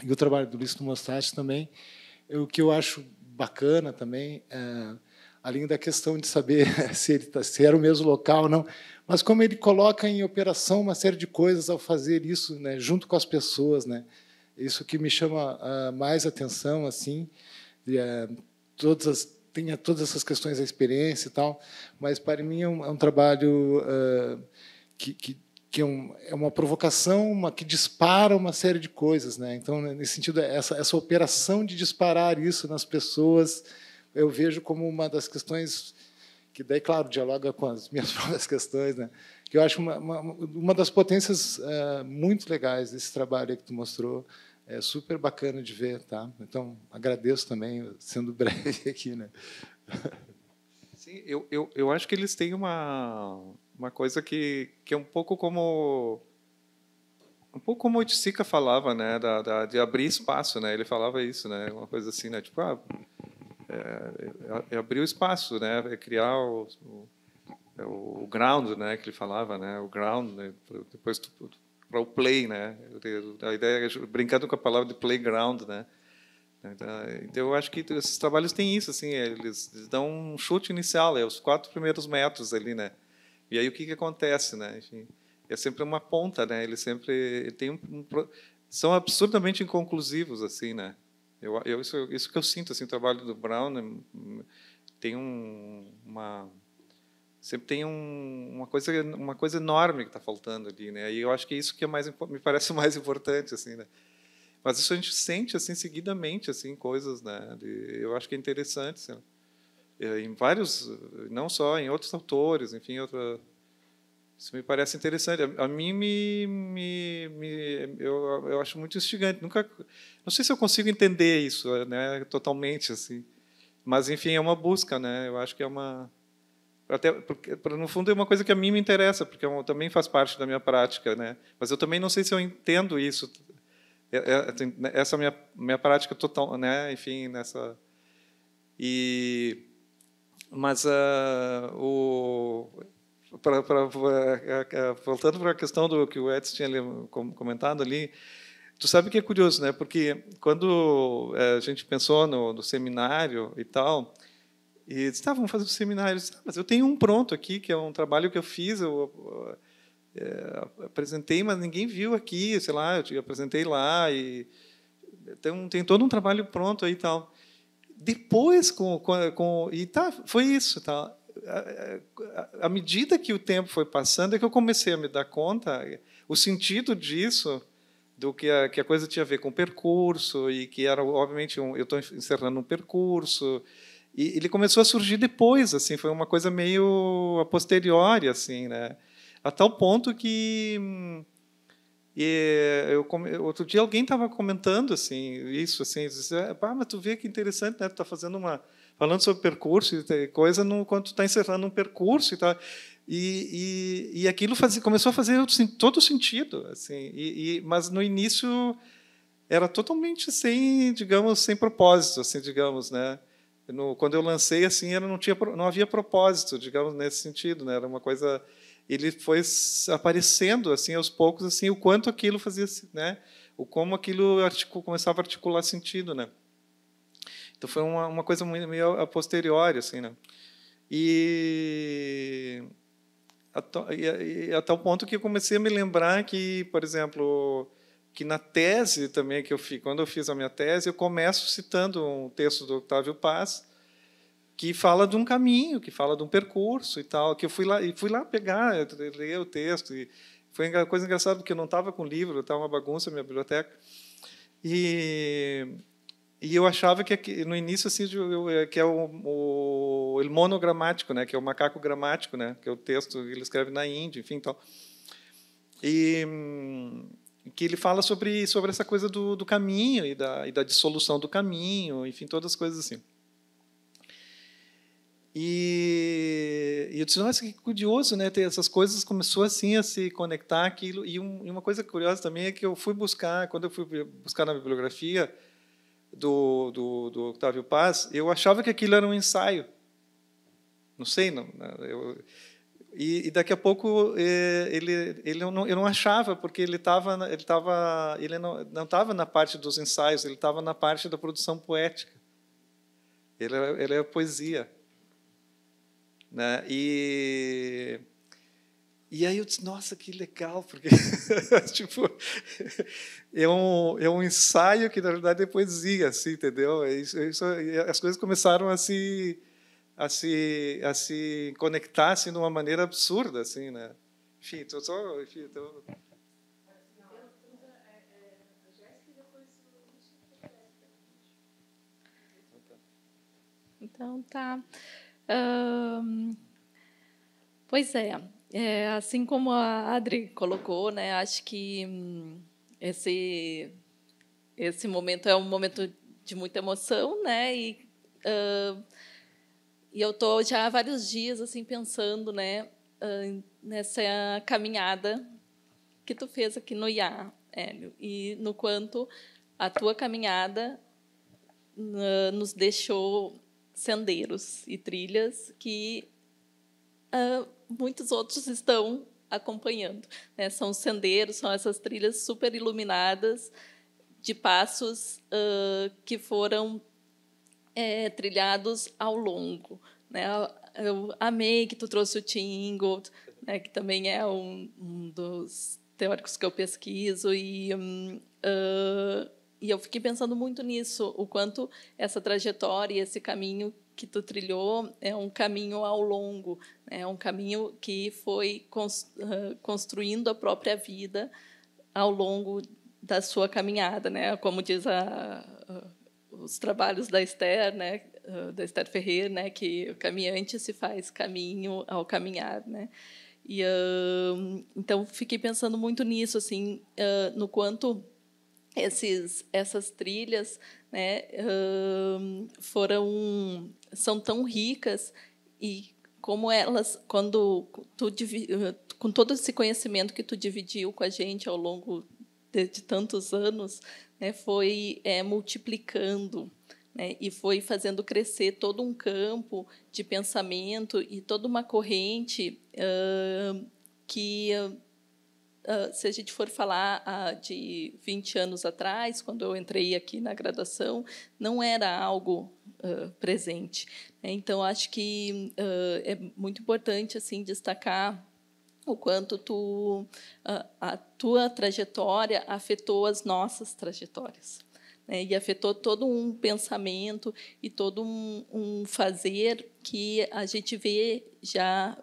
e o trabalho do Luiz Mostati também, é, o que eu acho bacana também, é, além da questão de saber se, ele tá, se era o mesmo local ou não, mas como ele coloca em operação uma série de coisas ao fazer isso, né, junto com as pessoas, né? Isso que me chama uh, mais atenção, assim, uh, todas as, todas essas questões da experiência e tal, mas para mim é um, é um trabalho uh, que, que, que é, um, é, uma provocação, uma que dispara uma série de coisas, né? Então, né, nesse sentido, essa, essa operação de disparar isso nas pessoas, eu vejo como uma das questões que daí, claro, dialoga com as minhas próprias questões, né? que eu acho uma, uma, uma das potências eh, muito legais desse trabalho que tu mostrou, é super bacana de ver, tá? Então, agradeço também, sendo breve aqui, né? Sim, eu, eu, eu acho que eles têm uma, uma coisa que, que é um pouco como um pouco como o Tsica falava, né, da, da, de abrir espaço, né? Ele falava isso, né? Uma coisa assim, né? Tipo, ah, é, é, é abrir o espaço, né? É criar o, é o, o, ground, né? Que ele falava, né? O ground, né? depois para o play, né? A ideia é brincando com a palavra de playground, né? Então, então eu acho que esses trabalhos têm isso, assim, eles dão um chute inicial, é os quatro primeiros metros ali, né? E aí o que que acontece, né? É sempre uma ponta, né? Ele sempre ele tem um, um, são absurdamente inconclusivos, assim, né? Eu, eu, isso, isso que eu sinto, assim, o trabalho do Brown né, tem um, uma sempre tem um, uma coisa uma coisa enorme que está faltando ali, né? E eu acho que é isso que é mais me parece mais importante, assim, né? Mas isso a gente sente assim seguidamente, assim, coisas, né? De, eu acho que é interessante, assim, é, em vários, não só em outros autores, enfim, outra isso me parece interessante. A, a mim me, me, me eu, eu, acho muito instigante. Nunca, não sei se eu consigo entender isso, né, totalmente assim. Mas enfim, é uma busca, né? Eu acho que é uma até porque no fundo é uma coisa que a mim me interessa, porque eu, é também faz parte da minha prática, né? Mas eu também não sei se eu entendo isso. É, é, assim, né, essa minha minha prática total, né? Enfim, nessa e mas uh, o pra, pra, é, é, é, pra, voltando para a questão do que o Edson tinha comentado ali, tu sabe que é curioso, né? Porque quando a gente pensou no, no seminário e tal, e disse, tá, vamos fazer seminário. ah, mas eu tenho um pronto aqui, que é um trabalho que eu fiz, eu, eu apresentei, mas ninguém viu aqui, sei lá, eu te apresentei lá, e tem, tem todo um trabalho pronto aí e tal. Depois, com, com, com e tá, foi isso. Tá à medida que o tempo foi passando, é que eu comecei a me dar conta o sentido disso, do que a, que a coisa tinha a ver com o percurso, e que era, obviamente, um, eu estou encerrando um percurso. E ele começou a surgir depois, assim, foi uma coisa meio a posteriori, assim, né? A tal ponto que. Hum, e eu, outro dia alguém estava comentando assim isso assim disse, ah, mas tu vê que interessante né tu está fazendo uma falando sobre percurso e coisa, no, quanto está encerrando um percurso e tal. E, e, e aquilo começou a fazer assim, todo sentido, assim. E, e, mas no início era totalmente sem, digamos, sem propósito, assim, digamos, né? No, quando eu lancei assim, era, não tinha, não havia propósito, digamos, nesse sentido, né? Era uma coisa ele foi aparecendo assim aos poucos assim o quanto aquilo fazia né o como aquilo articul, começava a articular sentido né então foi uma, uma coisa meio a posteriori, assim, né? E e, até o ponto que eu comecei a me lembrar que, por exemplo, que na tese também que eu fiz, quando eu fiz a minha tese, eu começo citando um texto do Octavio Paz que fala de um caminho, que fala de um percurso e tal, que eu fui lá e fui lá pegar, ler o texto e foi uma coisa engraçada porque eu não estava com livro, estava uma bagunça na minha biblioteca. E e eu achava que no início assim é, que é o, o, o monogramático, né, que é o macaco gramático, né, que é o texto que ele escreve na Índia, enfim, tal. E hum, que ele fala sobre sobre essa coisa do, do caminho e da, e da dissolução do caminho, enfim, todas as coisas assim. E, e eu disse, nossa, que curioso, né? Ter essas coisas começou assim a se conectar aquilo. E, um, e uma coisa curiosa também é que eu fui buscar, quando eu fui buscar na bibliografia, do, do, do Paz, eu achava que aquilo era um ensaio. Não sei, não. Né, eu, e, e, daqui a pouco eh, ele, ele eu, não, eu não achava porque ele estava ele tava, ele não não estava na parte dos ensaios ele estava na parte da produção poética ele era, ele era poesia né e e aí eu disse, nossa, que legal, porque tipo, é, um, é um ensaio que, na verdade, é poesia, assim, entendeu? É isso, é isso, é, as coisas começaram a se, a se, a se conectar assim, de uma maneira absurda, assim, né? Enfim, estou só... Enfim, tô... Então, tá. Um, pois é. É, assim como a Adri colocou, né, acho que hum, esse, esse momento é um momento de muita emoção, né, e, uh, e eu estou já há vários dias assim pensando né, uh, nessa caminhada que tu fez aqui no IA, Hélio, e no quanto a tua caminhada uh, nos deixou sendeiros e trilhas que uh, muitos outros estão acompanhando. Né? São sendeiros, são essas trilhas super iluminadas de passos uh, que foram é, trilhados ao longo. Né? Eu amei que tu trouxe o Tim Ingold, né, que também é um, um, dos teóricos que eu pesquiso e um, uh, e eu fiquei pensando muito nisso, o quanto essa trajetória, esse caminho que tu trilhou é um caminho ao longo, é um caminho que foi construindo a própria vida ao longo da sua caminhada, né? Como diz a, os trabalhos da Esther, né? Da Esther Ferrer, né? Que o caminhante se faz caminho ao caminhar, né? E, então fiquei pensando muito nisso, assim, no quanto esses, essas trilhas né, um, foram são tão ricas e como elas quando tu com todo esse conhecimento que tu dividiu com a gente ao longo de, de tantos anos né, foi é, multiplicando né, e foi fazendo crescer todo um campo de pensamento e toda uma corrente uh, que uh, ah, se a gente for falar ah, de 20 anos atrás, quando eu entrei aqui na graduação, não era algo ah, presente. Né? Então, acho que é muito importante assim destacar o quanto tu, a tua trajetória afetou as nossas trajetórias. Né? E afetou todo um pensamento e todo um fazer que a gente vê já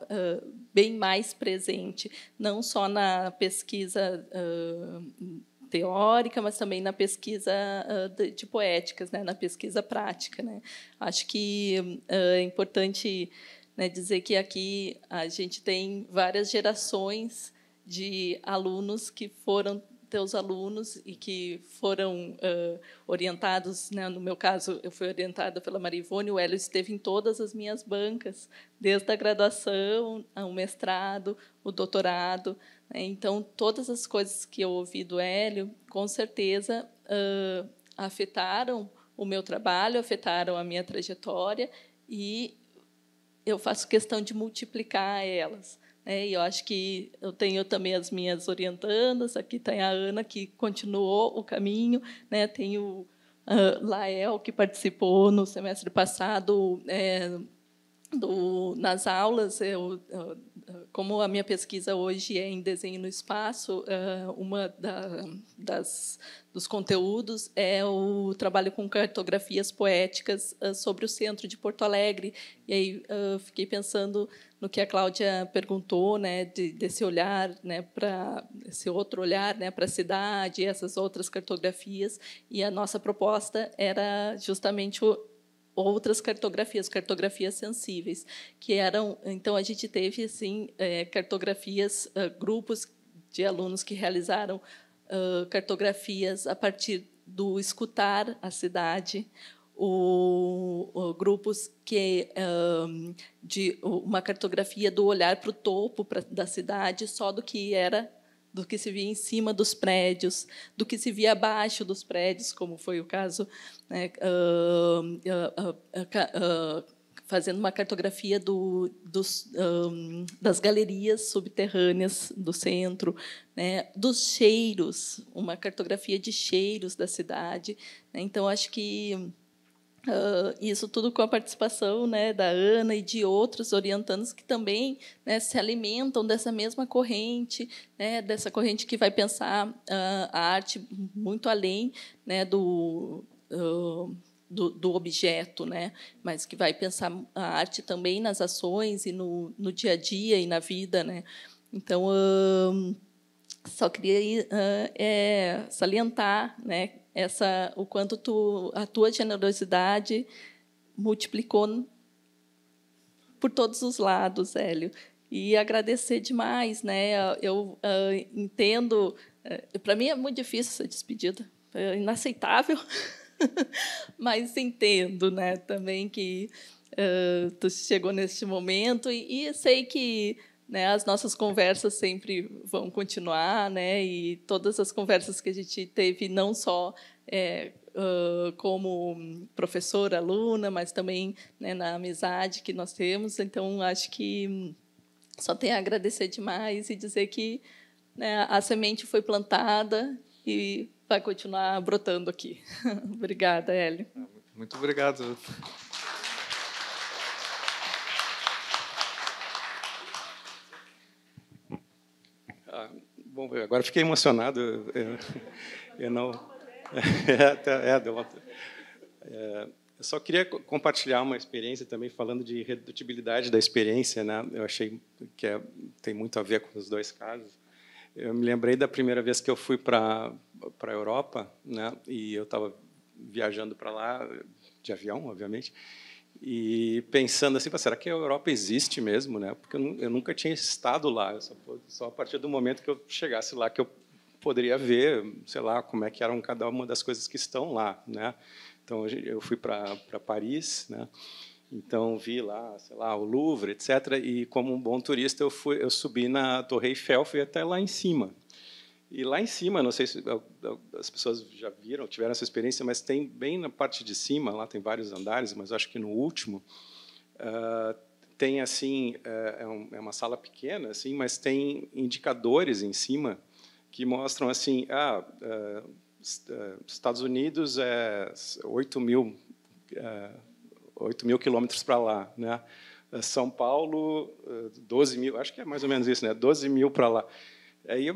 bem mais presente, não só na pesquisa uh, teórica, mas também na pesquisa uh, de, de, poéticas, tipo, né, na pesquisa prática. Né. Acho que uh, é importante né, dizer que aqui a gente tem várias gerações de alunos que foram teus alunos e que foram uh, orientados, né, no meu caso, eu fui orientada pela Marivone, o Hélio esteve em todas as minhas bancas, desde a graduação, o mestrado, o doutorado. Né, então, todas as coisas que eu ouvi do Hélio, com certeza, uh, afetaram o meu trabalho, afetaram a minha trajetória e eu faço questão de multiplicar elas. Né? e eu acho que eu tenho também as minhas orientandas, aqui tem tá a Ana, que continuou o caminho, né? tenho uh, ah, Lael, que participou no semestre passado é, do, nas aulas, eu, como a minha pesquisa hoje é em desenho no espaço, eh, uma da, das, dos conteúdos é o trabalho com cartografias poéticas eh, sobre o centro de Porto Alegre. E aí eh, fiquei pensando no que a Cláudia perguntou, né, de, desse olhar, né, para esse outro olhar, né, para a cidade, essas outras cartografias. E a nossa proposta era justamente o, outras cartografias, cartografias sensíveis, que eram, então a gente teve assim é, cartografias, ah, grupos de alunos que realizaram ah, cartografias a partir do escutar a cidade, o, o, grupos que ah, de uma cartografia do olhar para o topo da cidade só do que era do que se via em cima dos prédios, do que se via abaixo dos prédios, como foi o caso, né, uh, uh, uh, fazendo uma cartografia do, dos, um, ah, das galerias subterrâneas do centro, né, dos cheiros, uma cartografia de cheiros da cidade. Né, então, acho que Uh, isso tudo com a participação né, da Ana e de outros orientandos que também né, se alimentam dessa mesma corrente, né, dessa corrente que vai pensar uh, a arte muito além né, do, uh, do, do, objeto, né, mas que vai pensar a arte também nas ações e no, no dia a dia e na vida. Né. Então, só queria é, salientar né, essa o quanto tu, a tua generosidade multiplicou por todos os lados, Hélio. E agradecer demais, né? Eu uh, entendo, uh, eh, para mim é muito difícil essa despedida, é inaceitável, mas entendo, né? Também que uh, tu chegou neste momento e, e sei que né, as nossas conversas sempre vão continuar, né? E todas as conversas que a gente teve, não só é, uh, como professora, aluna, mas também né, na amizade que nós temos. Então, acho que só tenho a agradecer demais e dizer que né, a semente foi plantada e vai continuar brotando aqui. Obrigada, Hélio. Muito obrigado. Bom, agora fiquei emocionado. Eu, eu não. É, é, deu uma... É, eu só queria compartilhar uma experiência também falando de redutibilidade da experiência, né? Eu achei que é, tem muito a ver com os dois casos. Eu me lembrei da primeira vez que eu fui para para Europa, né? E eu estava viajando para lá de avião, obviamente e pensando assim, será que a Europa existe mesmo, né? Porque eu, nunca tinha estado lá, só, só, a partir do momento que eu chegasse lá que eu poderia ver, sei lá, como é que eram cada uma das coisas que estão lá, né? Então eu fui para Paris, né? Então vi lá, sei lá, o Louvre, etc. E como um bom turista eu fui, eu subi na Torre Eiffel, fui até lá em cima, e lá em cima, não sei se as pessoas já viram, tiveram essa experiência, mas tem bem na parte de cima, lá tem vários andares, mas acho que no último ah, tem assim eh, é, é, uma sala pequena, assim, mas tem indicadores em cima que mostram assim, ah, ah, ah Estados Unidos é 8 mil, 8 mil quilômetros para lá, né? São Paulo, 12 mil, acho que é mais ou menos isso, né? 12 mil para lá. Aí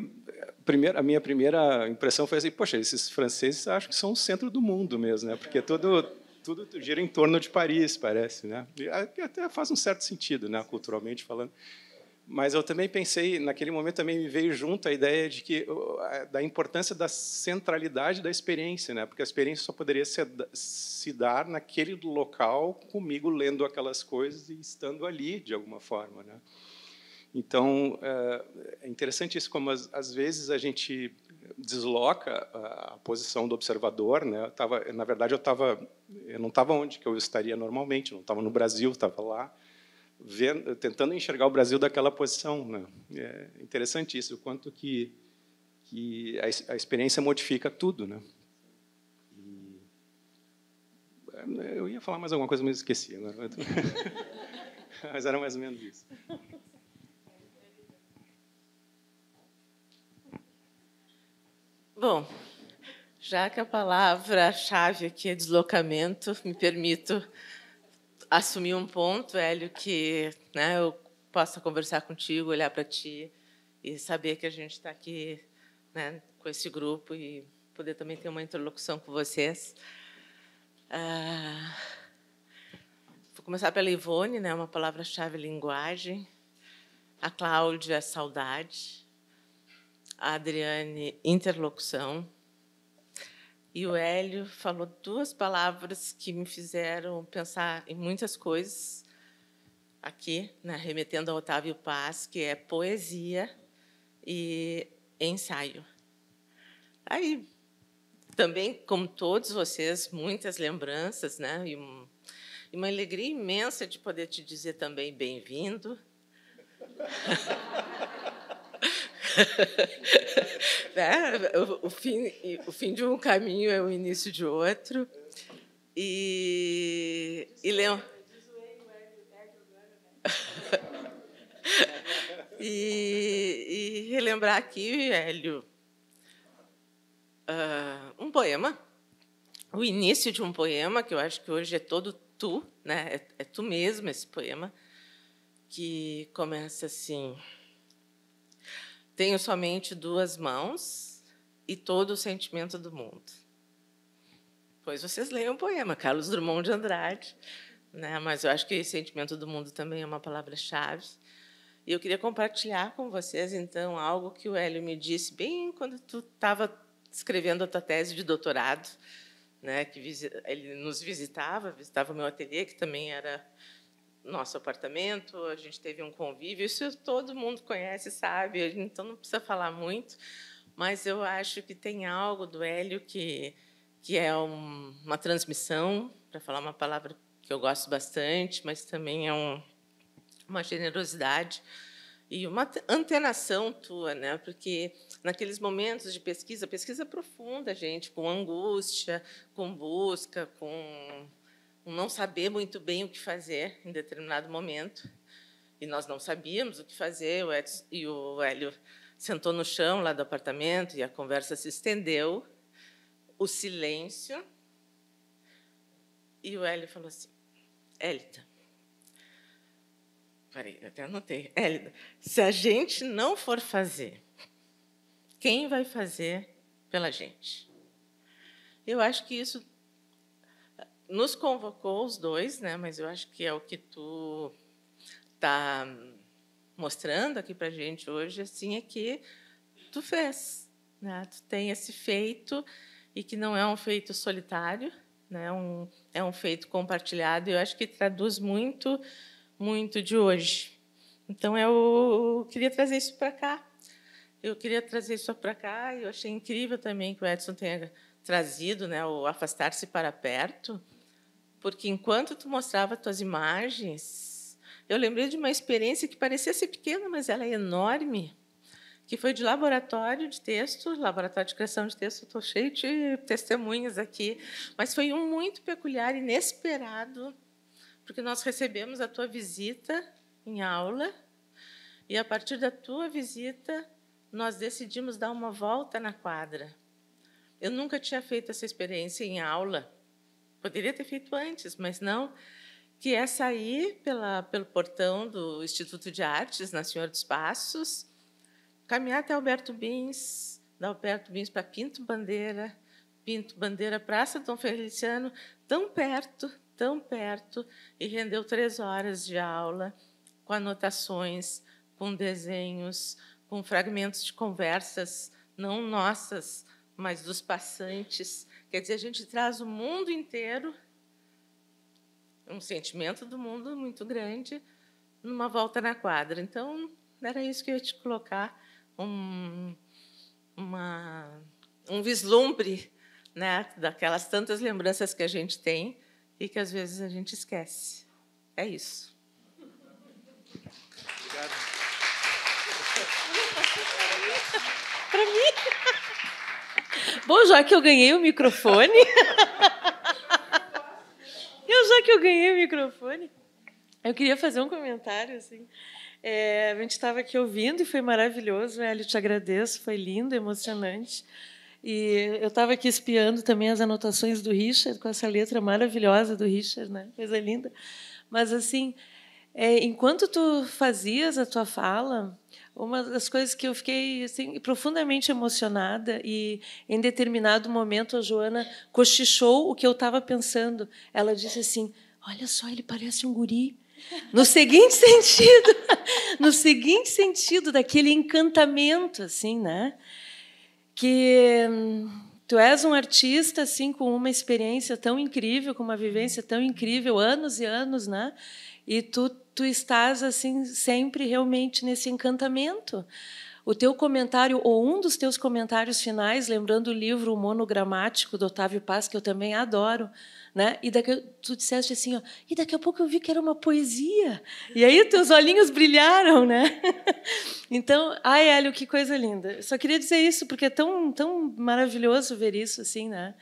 primeira, a minha primeira impressão foi assim, poxa, esses franceses acho que são o centro do mundo mesmo, né? Porque tudo tudo gira em torno de Paris, parece, né? E até faz um certo sentido, né, culturalmente falando. Mas eu também pensei, naquele momento também me veio junto a ideia de que da importância da centralidade da experiência, né? Porque a experiência só poderia se, se dar naquele local comigo lendo aquelas coisas e estando ali de alguma forma, né? Então, eh, é interessante isso, como às vezes a gente desloca a posição do observador, né? Tava, na verdade, eu tava, eu não estava onde que eu estaria normalmente, não estava no Brasil, estava lá, vendo, tentando enxergar o Brasil daquela posição, né? É interessante isso, o quanto que que a, a experiência modifica tudo, né? E, é, eu ia falar mais alguma coisa, mas esqueci. Né? mas era mais ou menos isso. Bom, já que a palavra-chave aqui é deslocamento, me permito assumir um ponto, Hélio, que né, eu possa conversar contigo, olhar para ti e saber que a gente está aqui né, com esse grupo e poder também ter uma interlocução com vocês. Ah, vou começar pela Ivone, né, uma palavra-chave linguagem. A Cláudia, saudade a Adriane interlocução. E o Hélio falou duas palavras que me fizeram pensar em muitas coisas aqui, né, remetendo a Otávio Paz, que é poesia e ensaio. Aí, também, como todos vocês, muitas lembranças, né? E, um, e uma alegria imensa de poder te dizer também bem-vindo. né? o, o, fim, o fim de um caminho é o início de outro. E, e Leão. e, e, relembrar aqui, Hélio, uh, um poema, o início de um poema, que eu acho que hoje é todo tu, né? é, é tu mesmo esse poema, que começa assim. Tenho somente duas mãos e todo o sentimento do mundo. Pois vocês leem o poema, Carlos Drummond de Andrade. Né? Mas eu acho que sentimento do mundo também é uma palavra-chave. E eu queria compartilhar com vocês, então, algo que o Hélio me disse bem quando tu estava escrevendo a tua tese de doutorado, né, que ele nos visitava, visitava o meu ateliê, que também era nosso apartamento, a gente teve um convívio, isso todo mundo conhece, sabe, então não precisa falar muito, mas eu acho que tem algo do Hélio que, que é um, uma transmissão, para falar uma palavra que eu gosto bastante, mas também é um, uma generosidade e uma antenação tua, né? Porque naqueles momentos de pesquisa, pesquisa profunda, gente, com angústia, com busca, com não saber muito bem o que fazer em determinado momento. E nós não sabíamos o que fazer, o Edson, e o Hélio sentou no chão lá do apartamento e a conversa se estendeu. O silêncio. E o Hélio falou assim: Hélida, peraí, eu até anotei. Hélida, se a gente não for fazer, quem vai fazer pela gente? Eu acho que isso nos convocou os dois, né? Mas eu acho que é o que tu está mostrando aqui para gente hoje, assim, é que tu fez, né? Tu tem esse feito e que não é um feito solitário, né? Um, é um feito compartilhado. E eu acho que traduz muito, muito de hoje. Então eu queria trazer isso para cá. Eu queria trazer isso para cá. E eu achei incrível também que o Edson tenha trazido, né? O afastar-se para perto porque enquanto tu mostrava tuas imagens, eu lembrei de uma experiência que parecia ser pequena, mas ela é enorme, que foi de laboratório de texto, laboratório de criação de texto, estou cheio de testemunhas aqui, mas foi um muito peculiar, inesperado, porque nós recebemos a tua visita em aula, e a partir da tua visita, nós decidimos dar uma volta na quadra. Eu nunca tinha feito essa experiência em aula, poderia ter feito antes, mas não, que é sair pela, pelo portão do Instituto de Artes, na Senhora dos Passos, caminhar até Alberto Bins, da Alberto Bins para Pinto Bandeira, Pinto Bandeira, Praça Dom Feliciano, tão perto, tão perto, e rendeu três horas de aula com anotações, com desenhos, com fragmentos de conversas, não nossas, mas dos passantes, Quer dizer, a gente traz o mundo inteiro, um sentimento do mundo muito grande, numa volta na quadra. Então, era isso que eu ia te colocar, um, uma, um vislumbre né, daquelas tantas lembranças que a gente tem e que às vezes a gente esquece. É isso. Obrigado. Para mim. Bom, já que eu ganhei o microfone. eu já que eu ganhei o microfone, eu queria fazer um comentário assim. É, a gente estava aqui ouvindo e foi maravilhoso, Eli, né? Te agradeço, foi lindo, emocionante. E eu estava aqui espiando também as anotações do Richard, com essa letra maravilhosa do Richard, né? coisa linda. Mas, assim, é, enquanto tu fazias a tua fala, uma das coisas que eu fiquei assim, profundamente emocionada e em determinado momento a Joana cochichou o que eu estava pensando. Ela disse assim: "Olha só, ele parece um guri". No seguinte sentido, no seguinte sentido daquele encantamento assim, né? Que tu és um artista assim com uma experiência tão incrível, com uma vivência tão incrível, anos e anos, né? E tu tu estás assim sempre realmente nesse encantamento. O teu comentário ou um dos teus comentários finais, lembrando o livro Monogramático do Otávio Paz que eu também adoro, né? E daqui tu disseste assim, ó, e daqui a pouco eu vi que era uma poesia. E aí teus olhinhos brilharam, né? Então, ai, Hélio, que coisa linda. Só queria dizer isso porque é tão tão maravilhoso ver isso assim, né?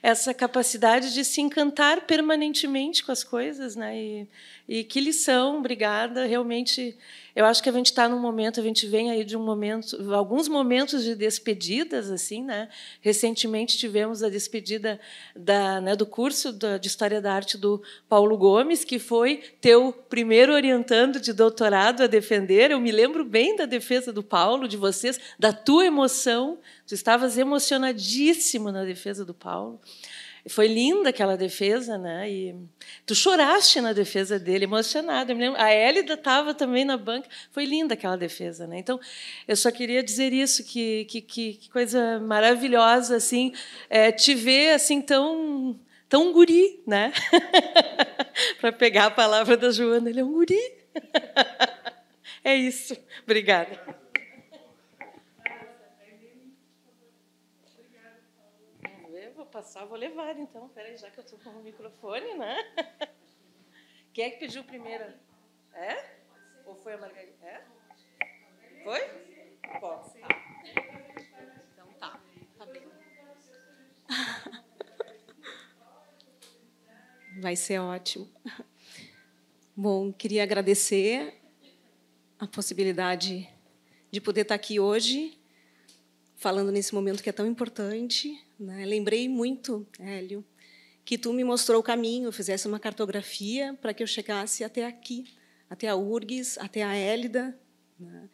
Essa capacidade de se encantar permanentemente com as coisas, né? E, e que lição, obrigada, realmente eu acho que a gente está num momento, a gente vem aí de um momento, alguns momentos de despedidas, assim, né? Recentemente tivemos a despedida da, né, do curso de História da Arte do Paulo Gomes, que foi teu primeiro orientando de doutorado a defender. Eu me lembro bem da defesa do Paulo, de vocês, da tua emoção. Tu estavas emocionadíssimo na defesa do Paulo. Foi linda aquela defesa, né? E tu choraste na defesa dele, emocionada. A Hélida estava também na banca. Foi linda aquela defesa, né? Então, eu só queria dizer isso que que, que, que coisa maravilhosa assim, é, te ver assim tão tão guri, né? Para pegar a palavra da Joana, ele é um guri. é isso. Obrigada. passar, vou levar então. Peraí, já que eu estou com o microfone, né? Quem é que pediu primeiro? É? Ou foi a Margarida? É? Foi? Bom, tá. Então tá. Tá bem. Vai ser ótimo. Bom, queria agradecer a possibilidade de poder estar aqui hoje, falando nesse momento que é tão importante, né? Lembrei muito, Hélio, que tu me mostrou o caminho, fizesse uma cartografia para que eu chegasse até aqui, até a URGS, até a Hélida. Né?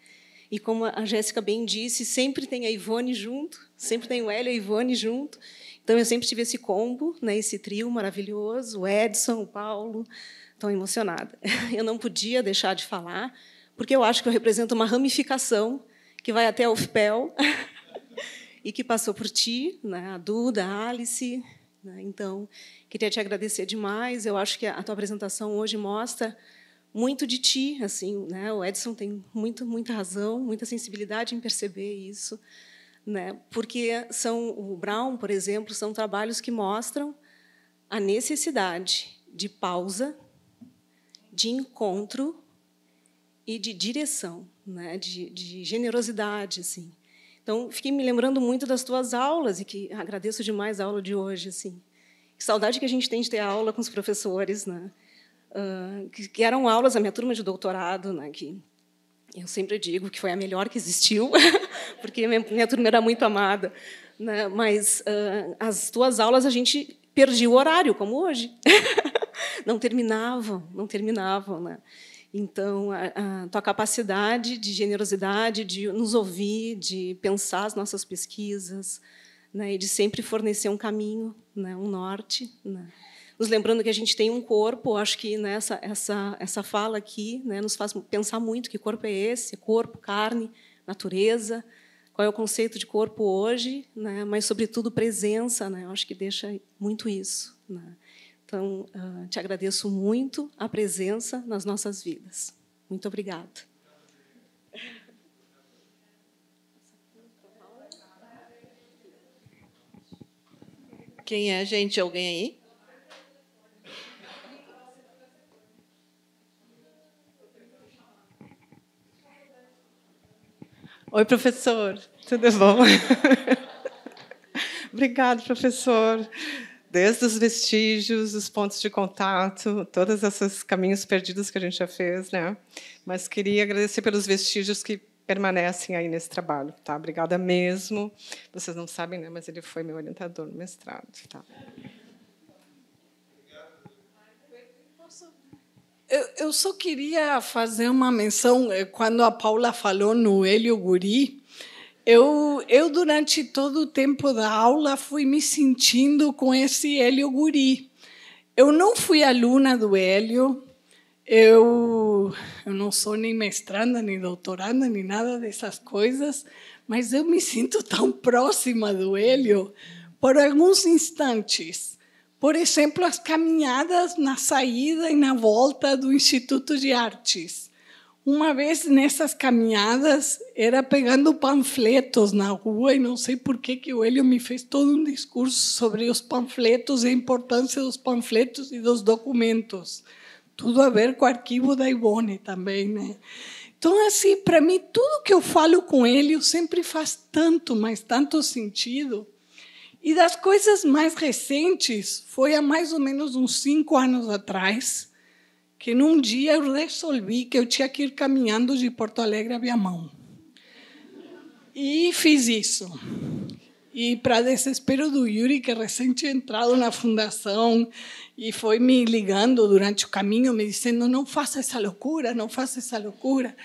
E como a Jéssica bem disse, sempre tem a Ivone junto, sempre tem o Hélio e a Ivone junto. Então eu sempre tive esse combo, né, esse trio maravilhoso, o Edson, o Paulo. Estou emocionada. Eu não podia deixar de falar, porque eu acho que eu represento uma ramificação que vai até o Fpel. e que passou por ti, né? a Duda, a Alice. Né? Então, queria te agradecer demais. Eu acho que a tua apresentação hoje mostra muito de ti, assim, né? O Edson tem muito, muita razão, muita sensibilidade em perceber isso, né? Porque são o Brown, por exemplo, são trabalhos que mostram a necessidade de pausa, de encontro e de direção, né? De, de generosidade, assim. Então, fiquei me lembrando muito das tuas aulas e que agradeço demais a aula de hoje, assim. Que saudade que a gente tem de ter aula com os professores, né? Uh, que, que, eram aulas a minha turma de doutorado, né? Que eu sempre digo que foi a melhor que existiu, porque minha, minha, turma era muito amada, né? Mas uh, as tuas aulas a gente perdia o horário, como hoje. não terminavam, não terminavam, né? Então, a, a tua capacidade de generosidade, de nos ouvir, de pensar as nossas pesquisas, né, e de sempre fornecer um caminho, né, um norte. Né. Nos lembrando que a gente tem um corpo, acho que nessa né, essa, essa fala aqui né, nos faz pensar muito que corpo é esse, corpo, carne, natureza, qual é o conceito de corpo hoje, né, mas sobretudo presença, acho que deixa muito isso. Então, uh, te agradeço muito a presença nas nossas vidas. Muito obrigada. Quem é, gente? Alguém aí? Oi, professor. Tudo bom? Obrigado, professor desde os vestígios, os pontos de contato, todos esses caminhos perdidos que a gente já fez, né? Mas queria agradecer pelos vestígios que permanecem aí nesse trabalho, tá? Obrigada mesmo. Vocês não sabem, né? Mas ele foi meu orientador no mestrado, tá? Eu, eu só queria fazer uma menção eh, quando a Paula falou no Helio Guri eu, eu, durante todo o tempo da aula, fui me sentindo com esse Hélio Guri. Eu não fui aluna do Hélio, eu, eu não sou nem mestranda, nem doutoranda, nem nada dessas coisas, mas eu me sinto tão próxima do Hélio por alguns instantes. Por exemplo, as caminhadas na saída e na volta do Instituto de Artes uma vez nessas caminhadas, era pegando panfletos na rua e não sei por que que o Hélio me fez todo um discurso sobre os panfletos e a importância dos panfletos e dos documentos. Tudo a ver com o arquivo da Ivone também, né? Então, assim, para mim, tudo que eu falo com Hélio sempre faz tanto, mas tanto sentido. E das coisas mais recentes, foi há mais ou menos uns cinco anos atrás, que num dia eu resolvi que eu tinha que ir caminhando de Porto Alegre a Viamão. E fiz isso. E, para desespero do Yuri, que recém tinha entrado na fundação e foi me ligando durante o caminho, me dizendo: não faça essa loucura, não faça essa loucura.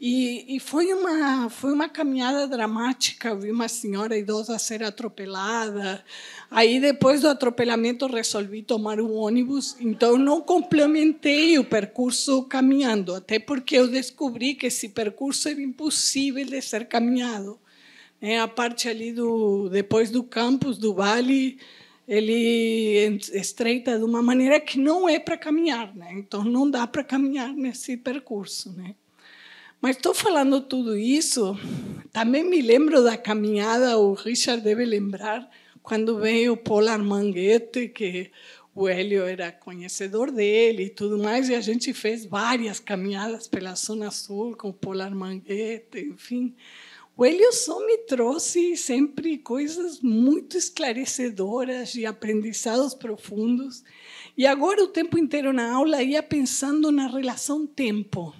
E, e, foi uma foi uma caminhada dramática. Eu vi uma senhora idosa ser atropelada. Aí depois do atropelamento resolvi tomar um ônibus. Então não complementei o percurso caminhando, até porque eu descobri que esse percurso era impossível de ser caminhado. É a parte ali do depois do campus do Vale ele estreita de uma maneira que não é para caminhar, né? Então não dá para caminhar nesse percurso, né? Mas estou falando tudo isso, também me lembro da caminhada, o Richard deve lembrar, quando veio o Paul Armanguete, que o Hélio era conhecedor dele e tudo mais, e a gente fez várias caminhadas pela Zona Sul com o Paul Armanguete, enfim. O Hélio só me trouxe sempre coisas muito esclarecedoras e aprendizados profundos. E agora, o tempo inteiro na aula, ia pensando na relação tempo.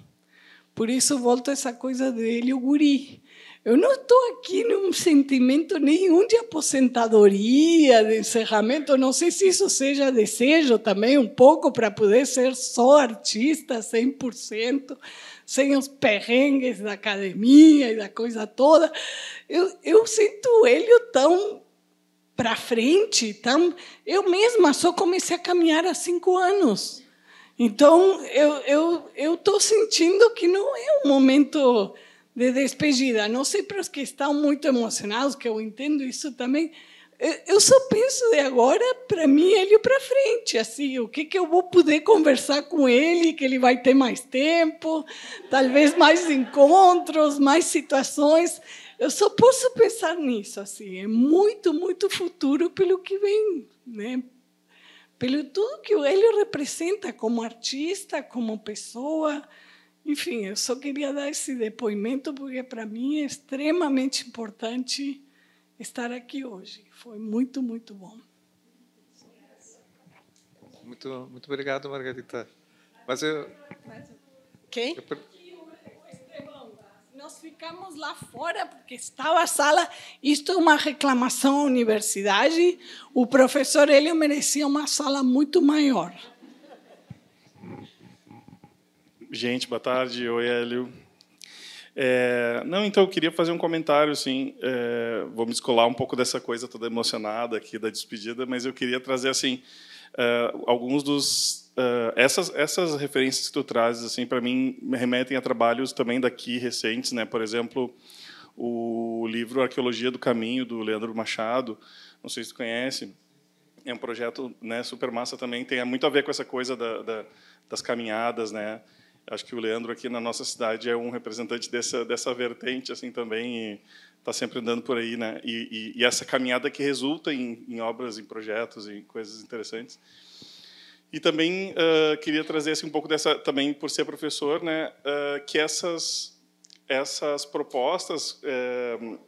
Por isso volta essa coisa dele, o guri. Eu não estou aqui num sentimento nenhum de aposentadoria, de encerramento. não sei se isso seja desejo também um pouco para poder ser só artista 100%, sem os perrengues da academia e da coisa toda. Eu, eu sinto ele tão para frente, tão... eu mesma só comecei a caminhar há cinco anos. Então, eu eu eu estou sentindo que não é um momento de despedida. Não sei para os que estão muito emocionados, que eu entendo isso também. Eu só penso de agora para mim ele para frente, assim, o que que eu vou poder conversar com ele, que ele vai ter mais tempo, talvez mais encontros, mais situações. Eu só posso pensar nisso, assim, é muito, muito futuro pelo que vem, né? pelo tudo que o Hélio representa como artista, como pessoa. Enfim, eu só queria dar esse depoimento porque para mim é extremamente importante estar aqui hoje. Foi muito, muito bom. Muito, muito obrigado, Margarita. Mas eu. Quem? Eu, nós ficamos lá fora porque estava a sala. Isto é uma reclamação à universidade. O professor Hélio merecia uma sala muito maior. Gente, boa tarde. Oi, Hélio. É, não, então eu queria fazer um comentário, assim, é, vou me descolar um pouco dessa coisa toda emocionada aqui da despedida, mas eu queria trazer assim é, alguns dos Uh, essas essas referências que tu trazes assim para mim remetem a trabalhos também daqui recentes né por exemplo o livro Arqueologia do Caminho do Leandro Machado não sei se tu conhece é um projeto né super massa também tem muito a ver com essa coisa da, da, das caminhadas né acho que o Leandro aqui na nossa cidade é um representante dessa dessa vertente assim também está sempre andando por aí né e, e, e, essa caminhada que resulta em, em obras em projetos em coisas interessantes e também uh, queria trazer assim, um pouco dessa, também por ser professor, né, uh, que essas, essas propostas uh,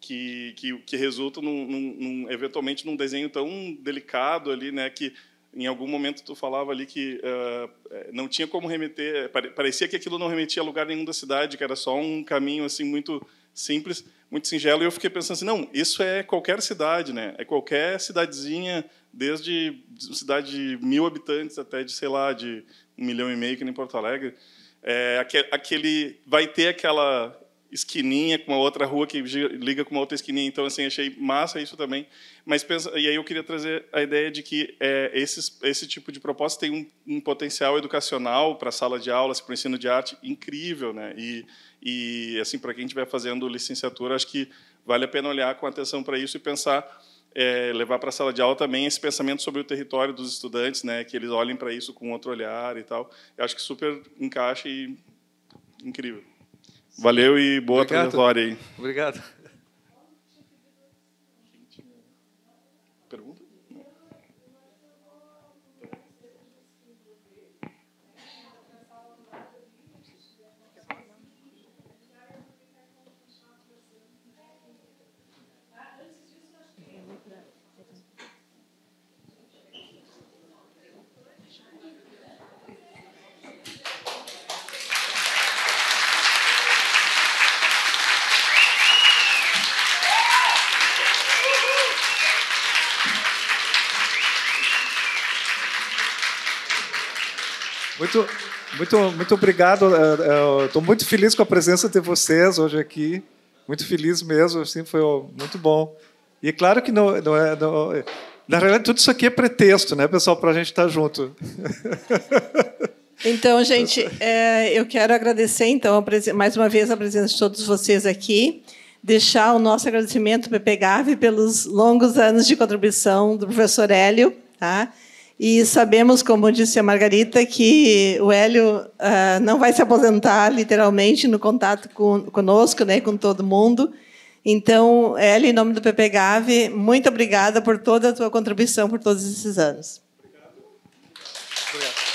que, que, que, resultam num, num, eventualmente num desenho tão delicado ali, né, que em algum momento tu falava ali que ah, eh, não tinha como remeter, eh, parecia que aquilo não remetia a lugar nenhum da cidade, que era só um caminho assim muito simples, muito singelo, e eu fiquei pensando assim, não, isso é qualquer cidade, né? É qualquer cidadezinha, desde cidade de mil habitantes até de, sei lá, de um milhão e meio, que nem Porto Alegre. É, aquele, vai ter aquela esquininha com uma outra rua que liga com uma outra esquininha. Então, assim, achei massa isso também. Mas pensa, e aí eu queria trazer a ideia de que é, esses, esse tipo de proposta tem um, um potencial educacional para a sala de aulas, para o ensino de arte incrível, né? E, e, assim, para quem estiver fazendo licenciatura, acho que vale a pena olhar com atenção para isso e pensar, é, levar para a sala de aula também esse pensamento sobre o território dos estudantes, né, que eles olhem para isso com outro olhar e tal. Eu acho que super encaixa e incrível. Valeu e boa Obrigado. trajetória aí. Obrigado. Muito, muito obrigado. É, é, Estou muito feliz com a presença de vocês hoje aqui. Muito feliz mesmo. Assim, foi muito bom. E é claro que não, não é. Não, na realidade, tudo isso aqui é pretexto, né, pessoal, para a gente estar tá junto. Então, gente, é, eu quero agradecer, então, mais uma vez a presença de todos vocês aqui, deixar o nosso agradecimento para o Gavi pelos longos anos de contribuição do professor Hélio, tá? E sabemos, como disse a Margarita, que o Hélio uh, não vai se aposentar, literalmente, no contato com, conosco, né, com todo mundo. Então, Hélio, em nome do PP Gave, muito obrigada por toda a tua contribuição por todos esses anos. Obrigado. Obrigado.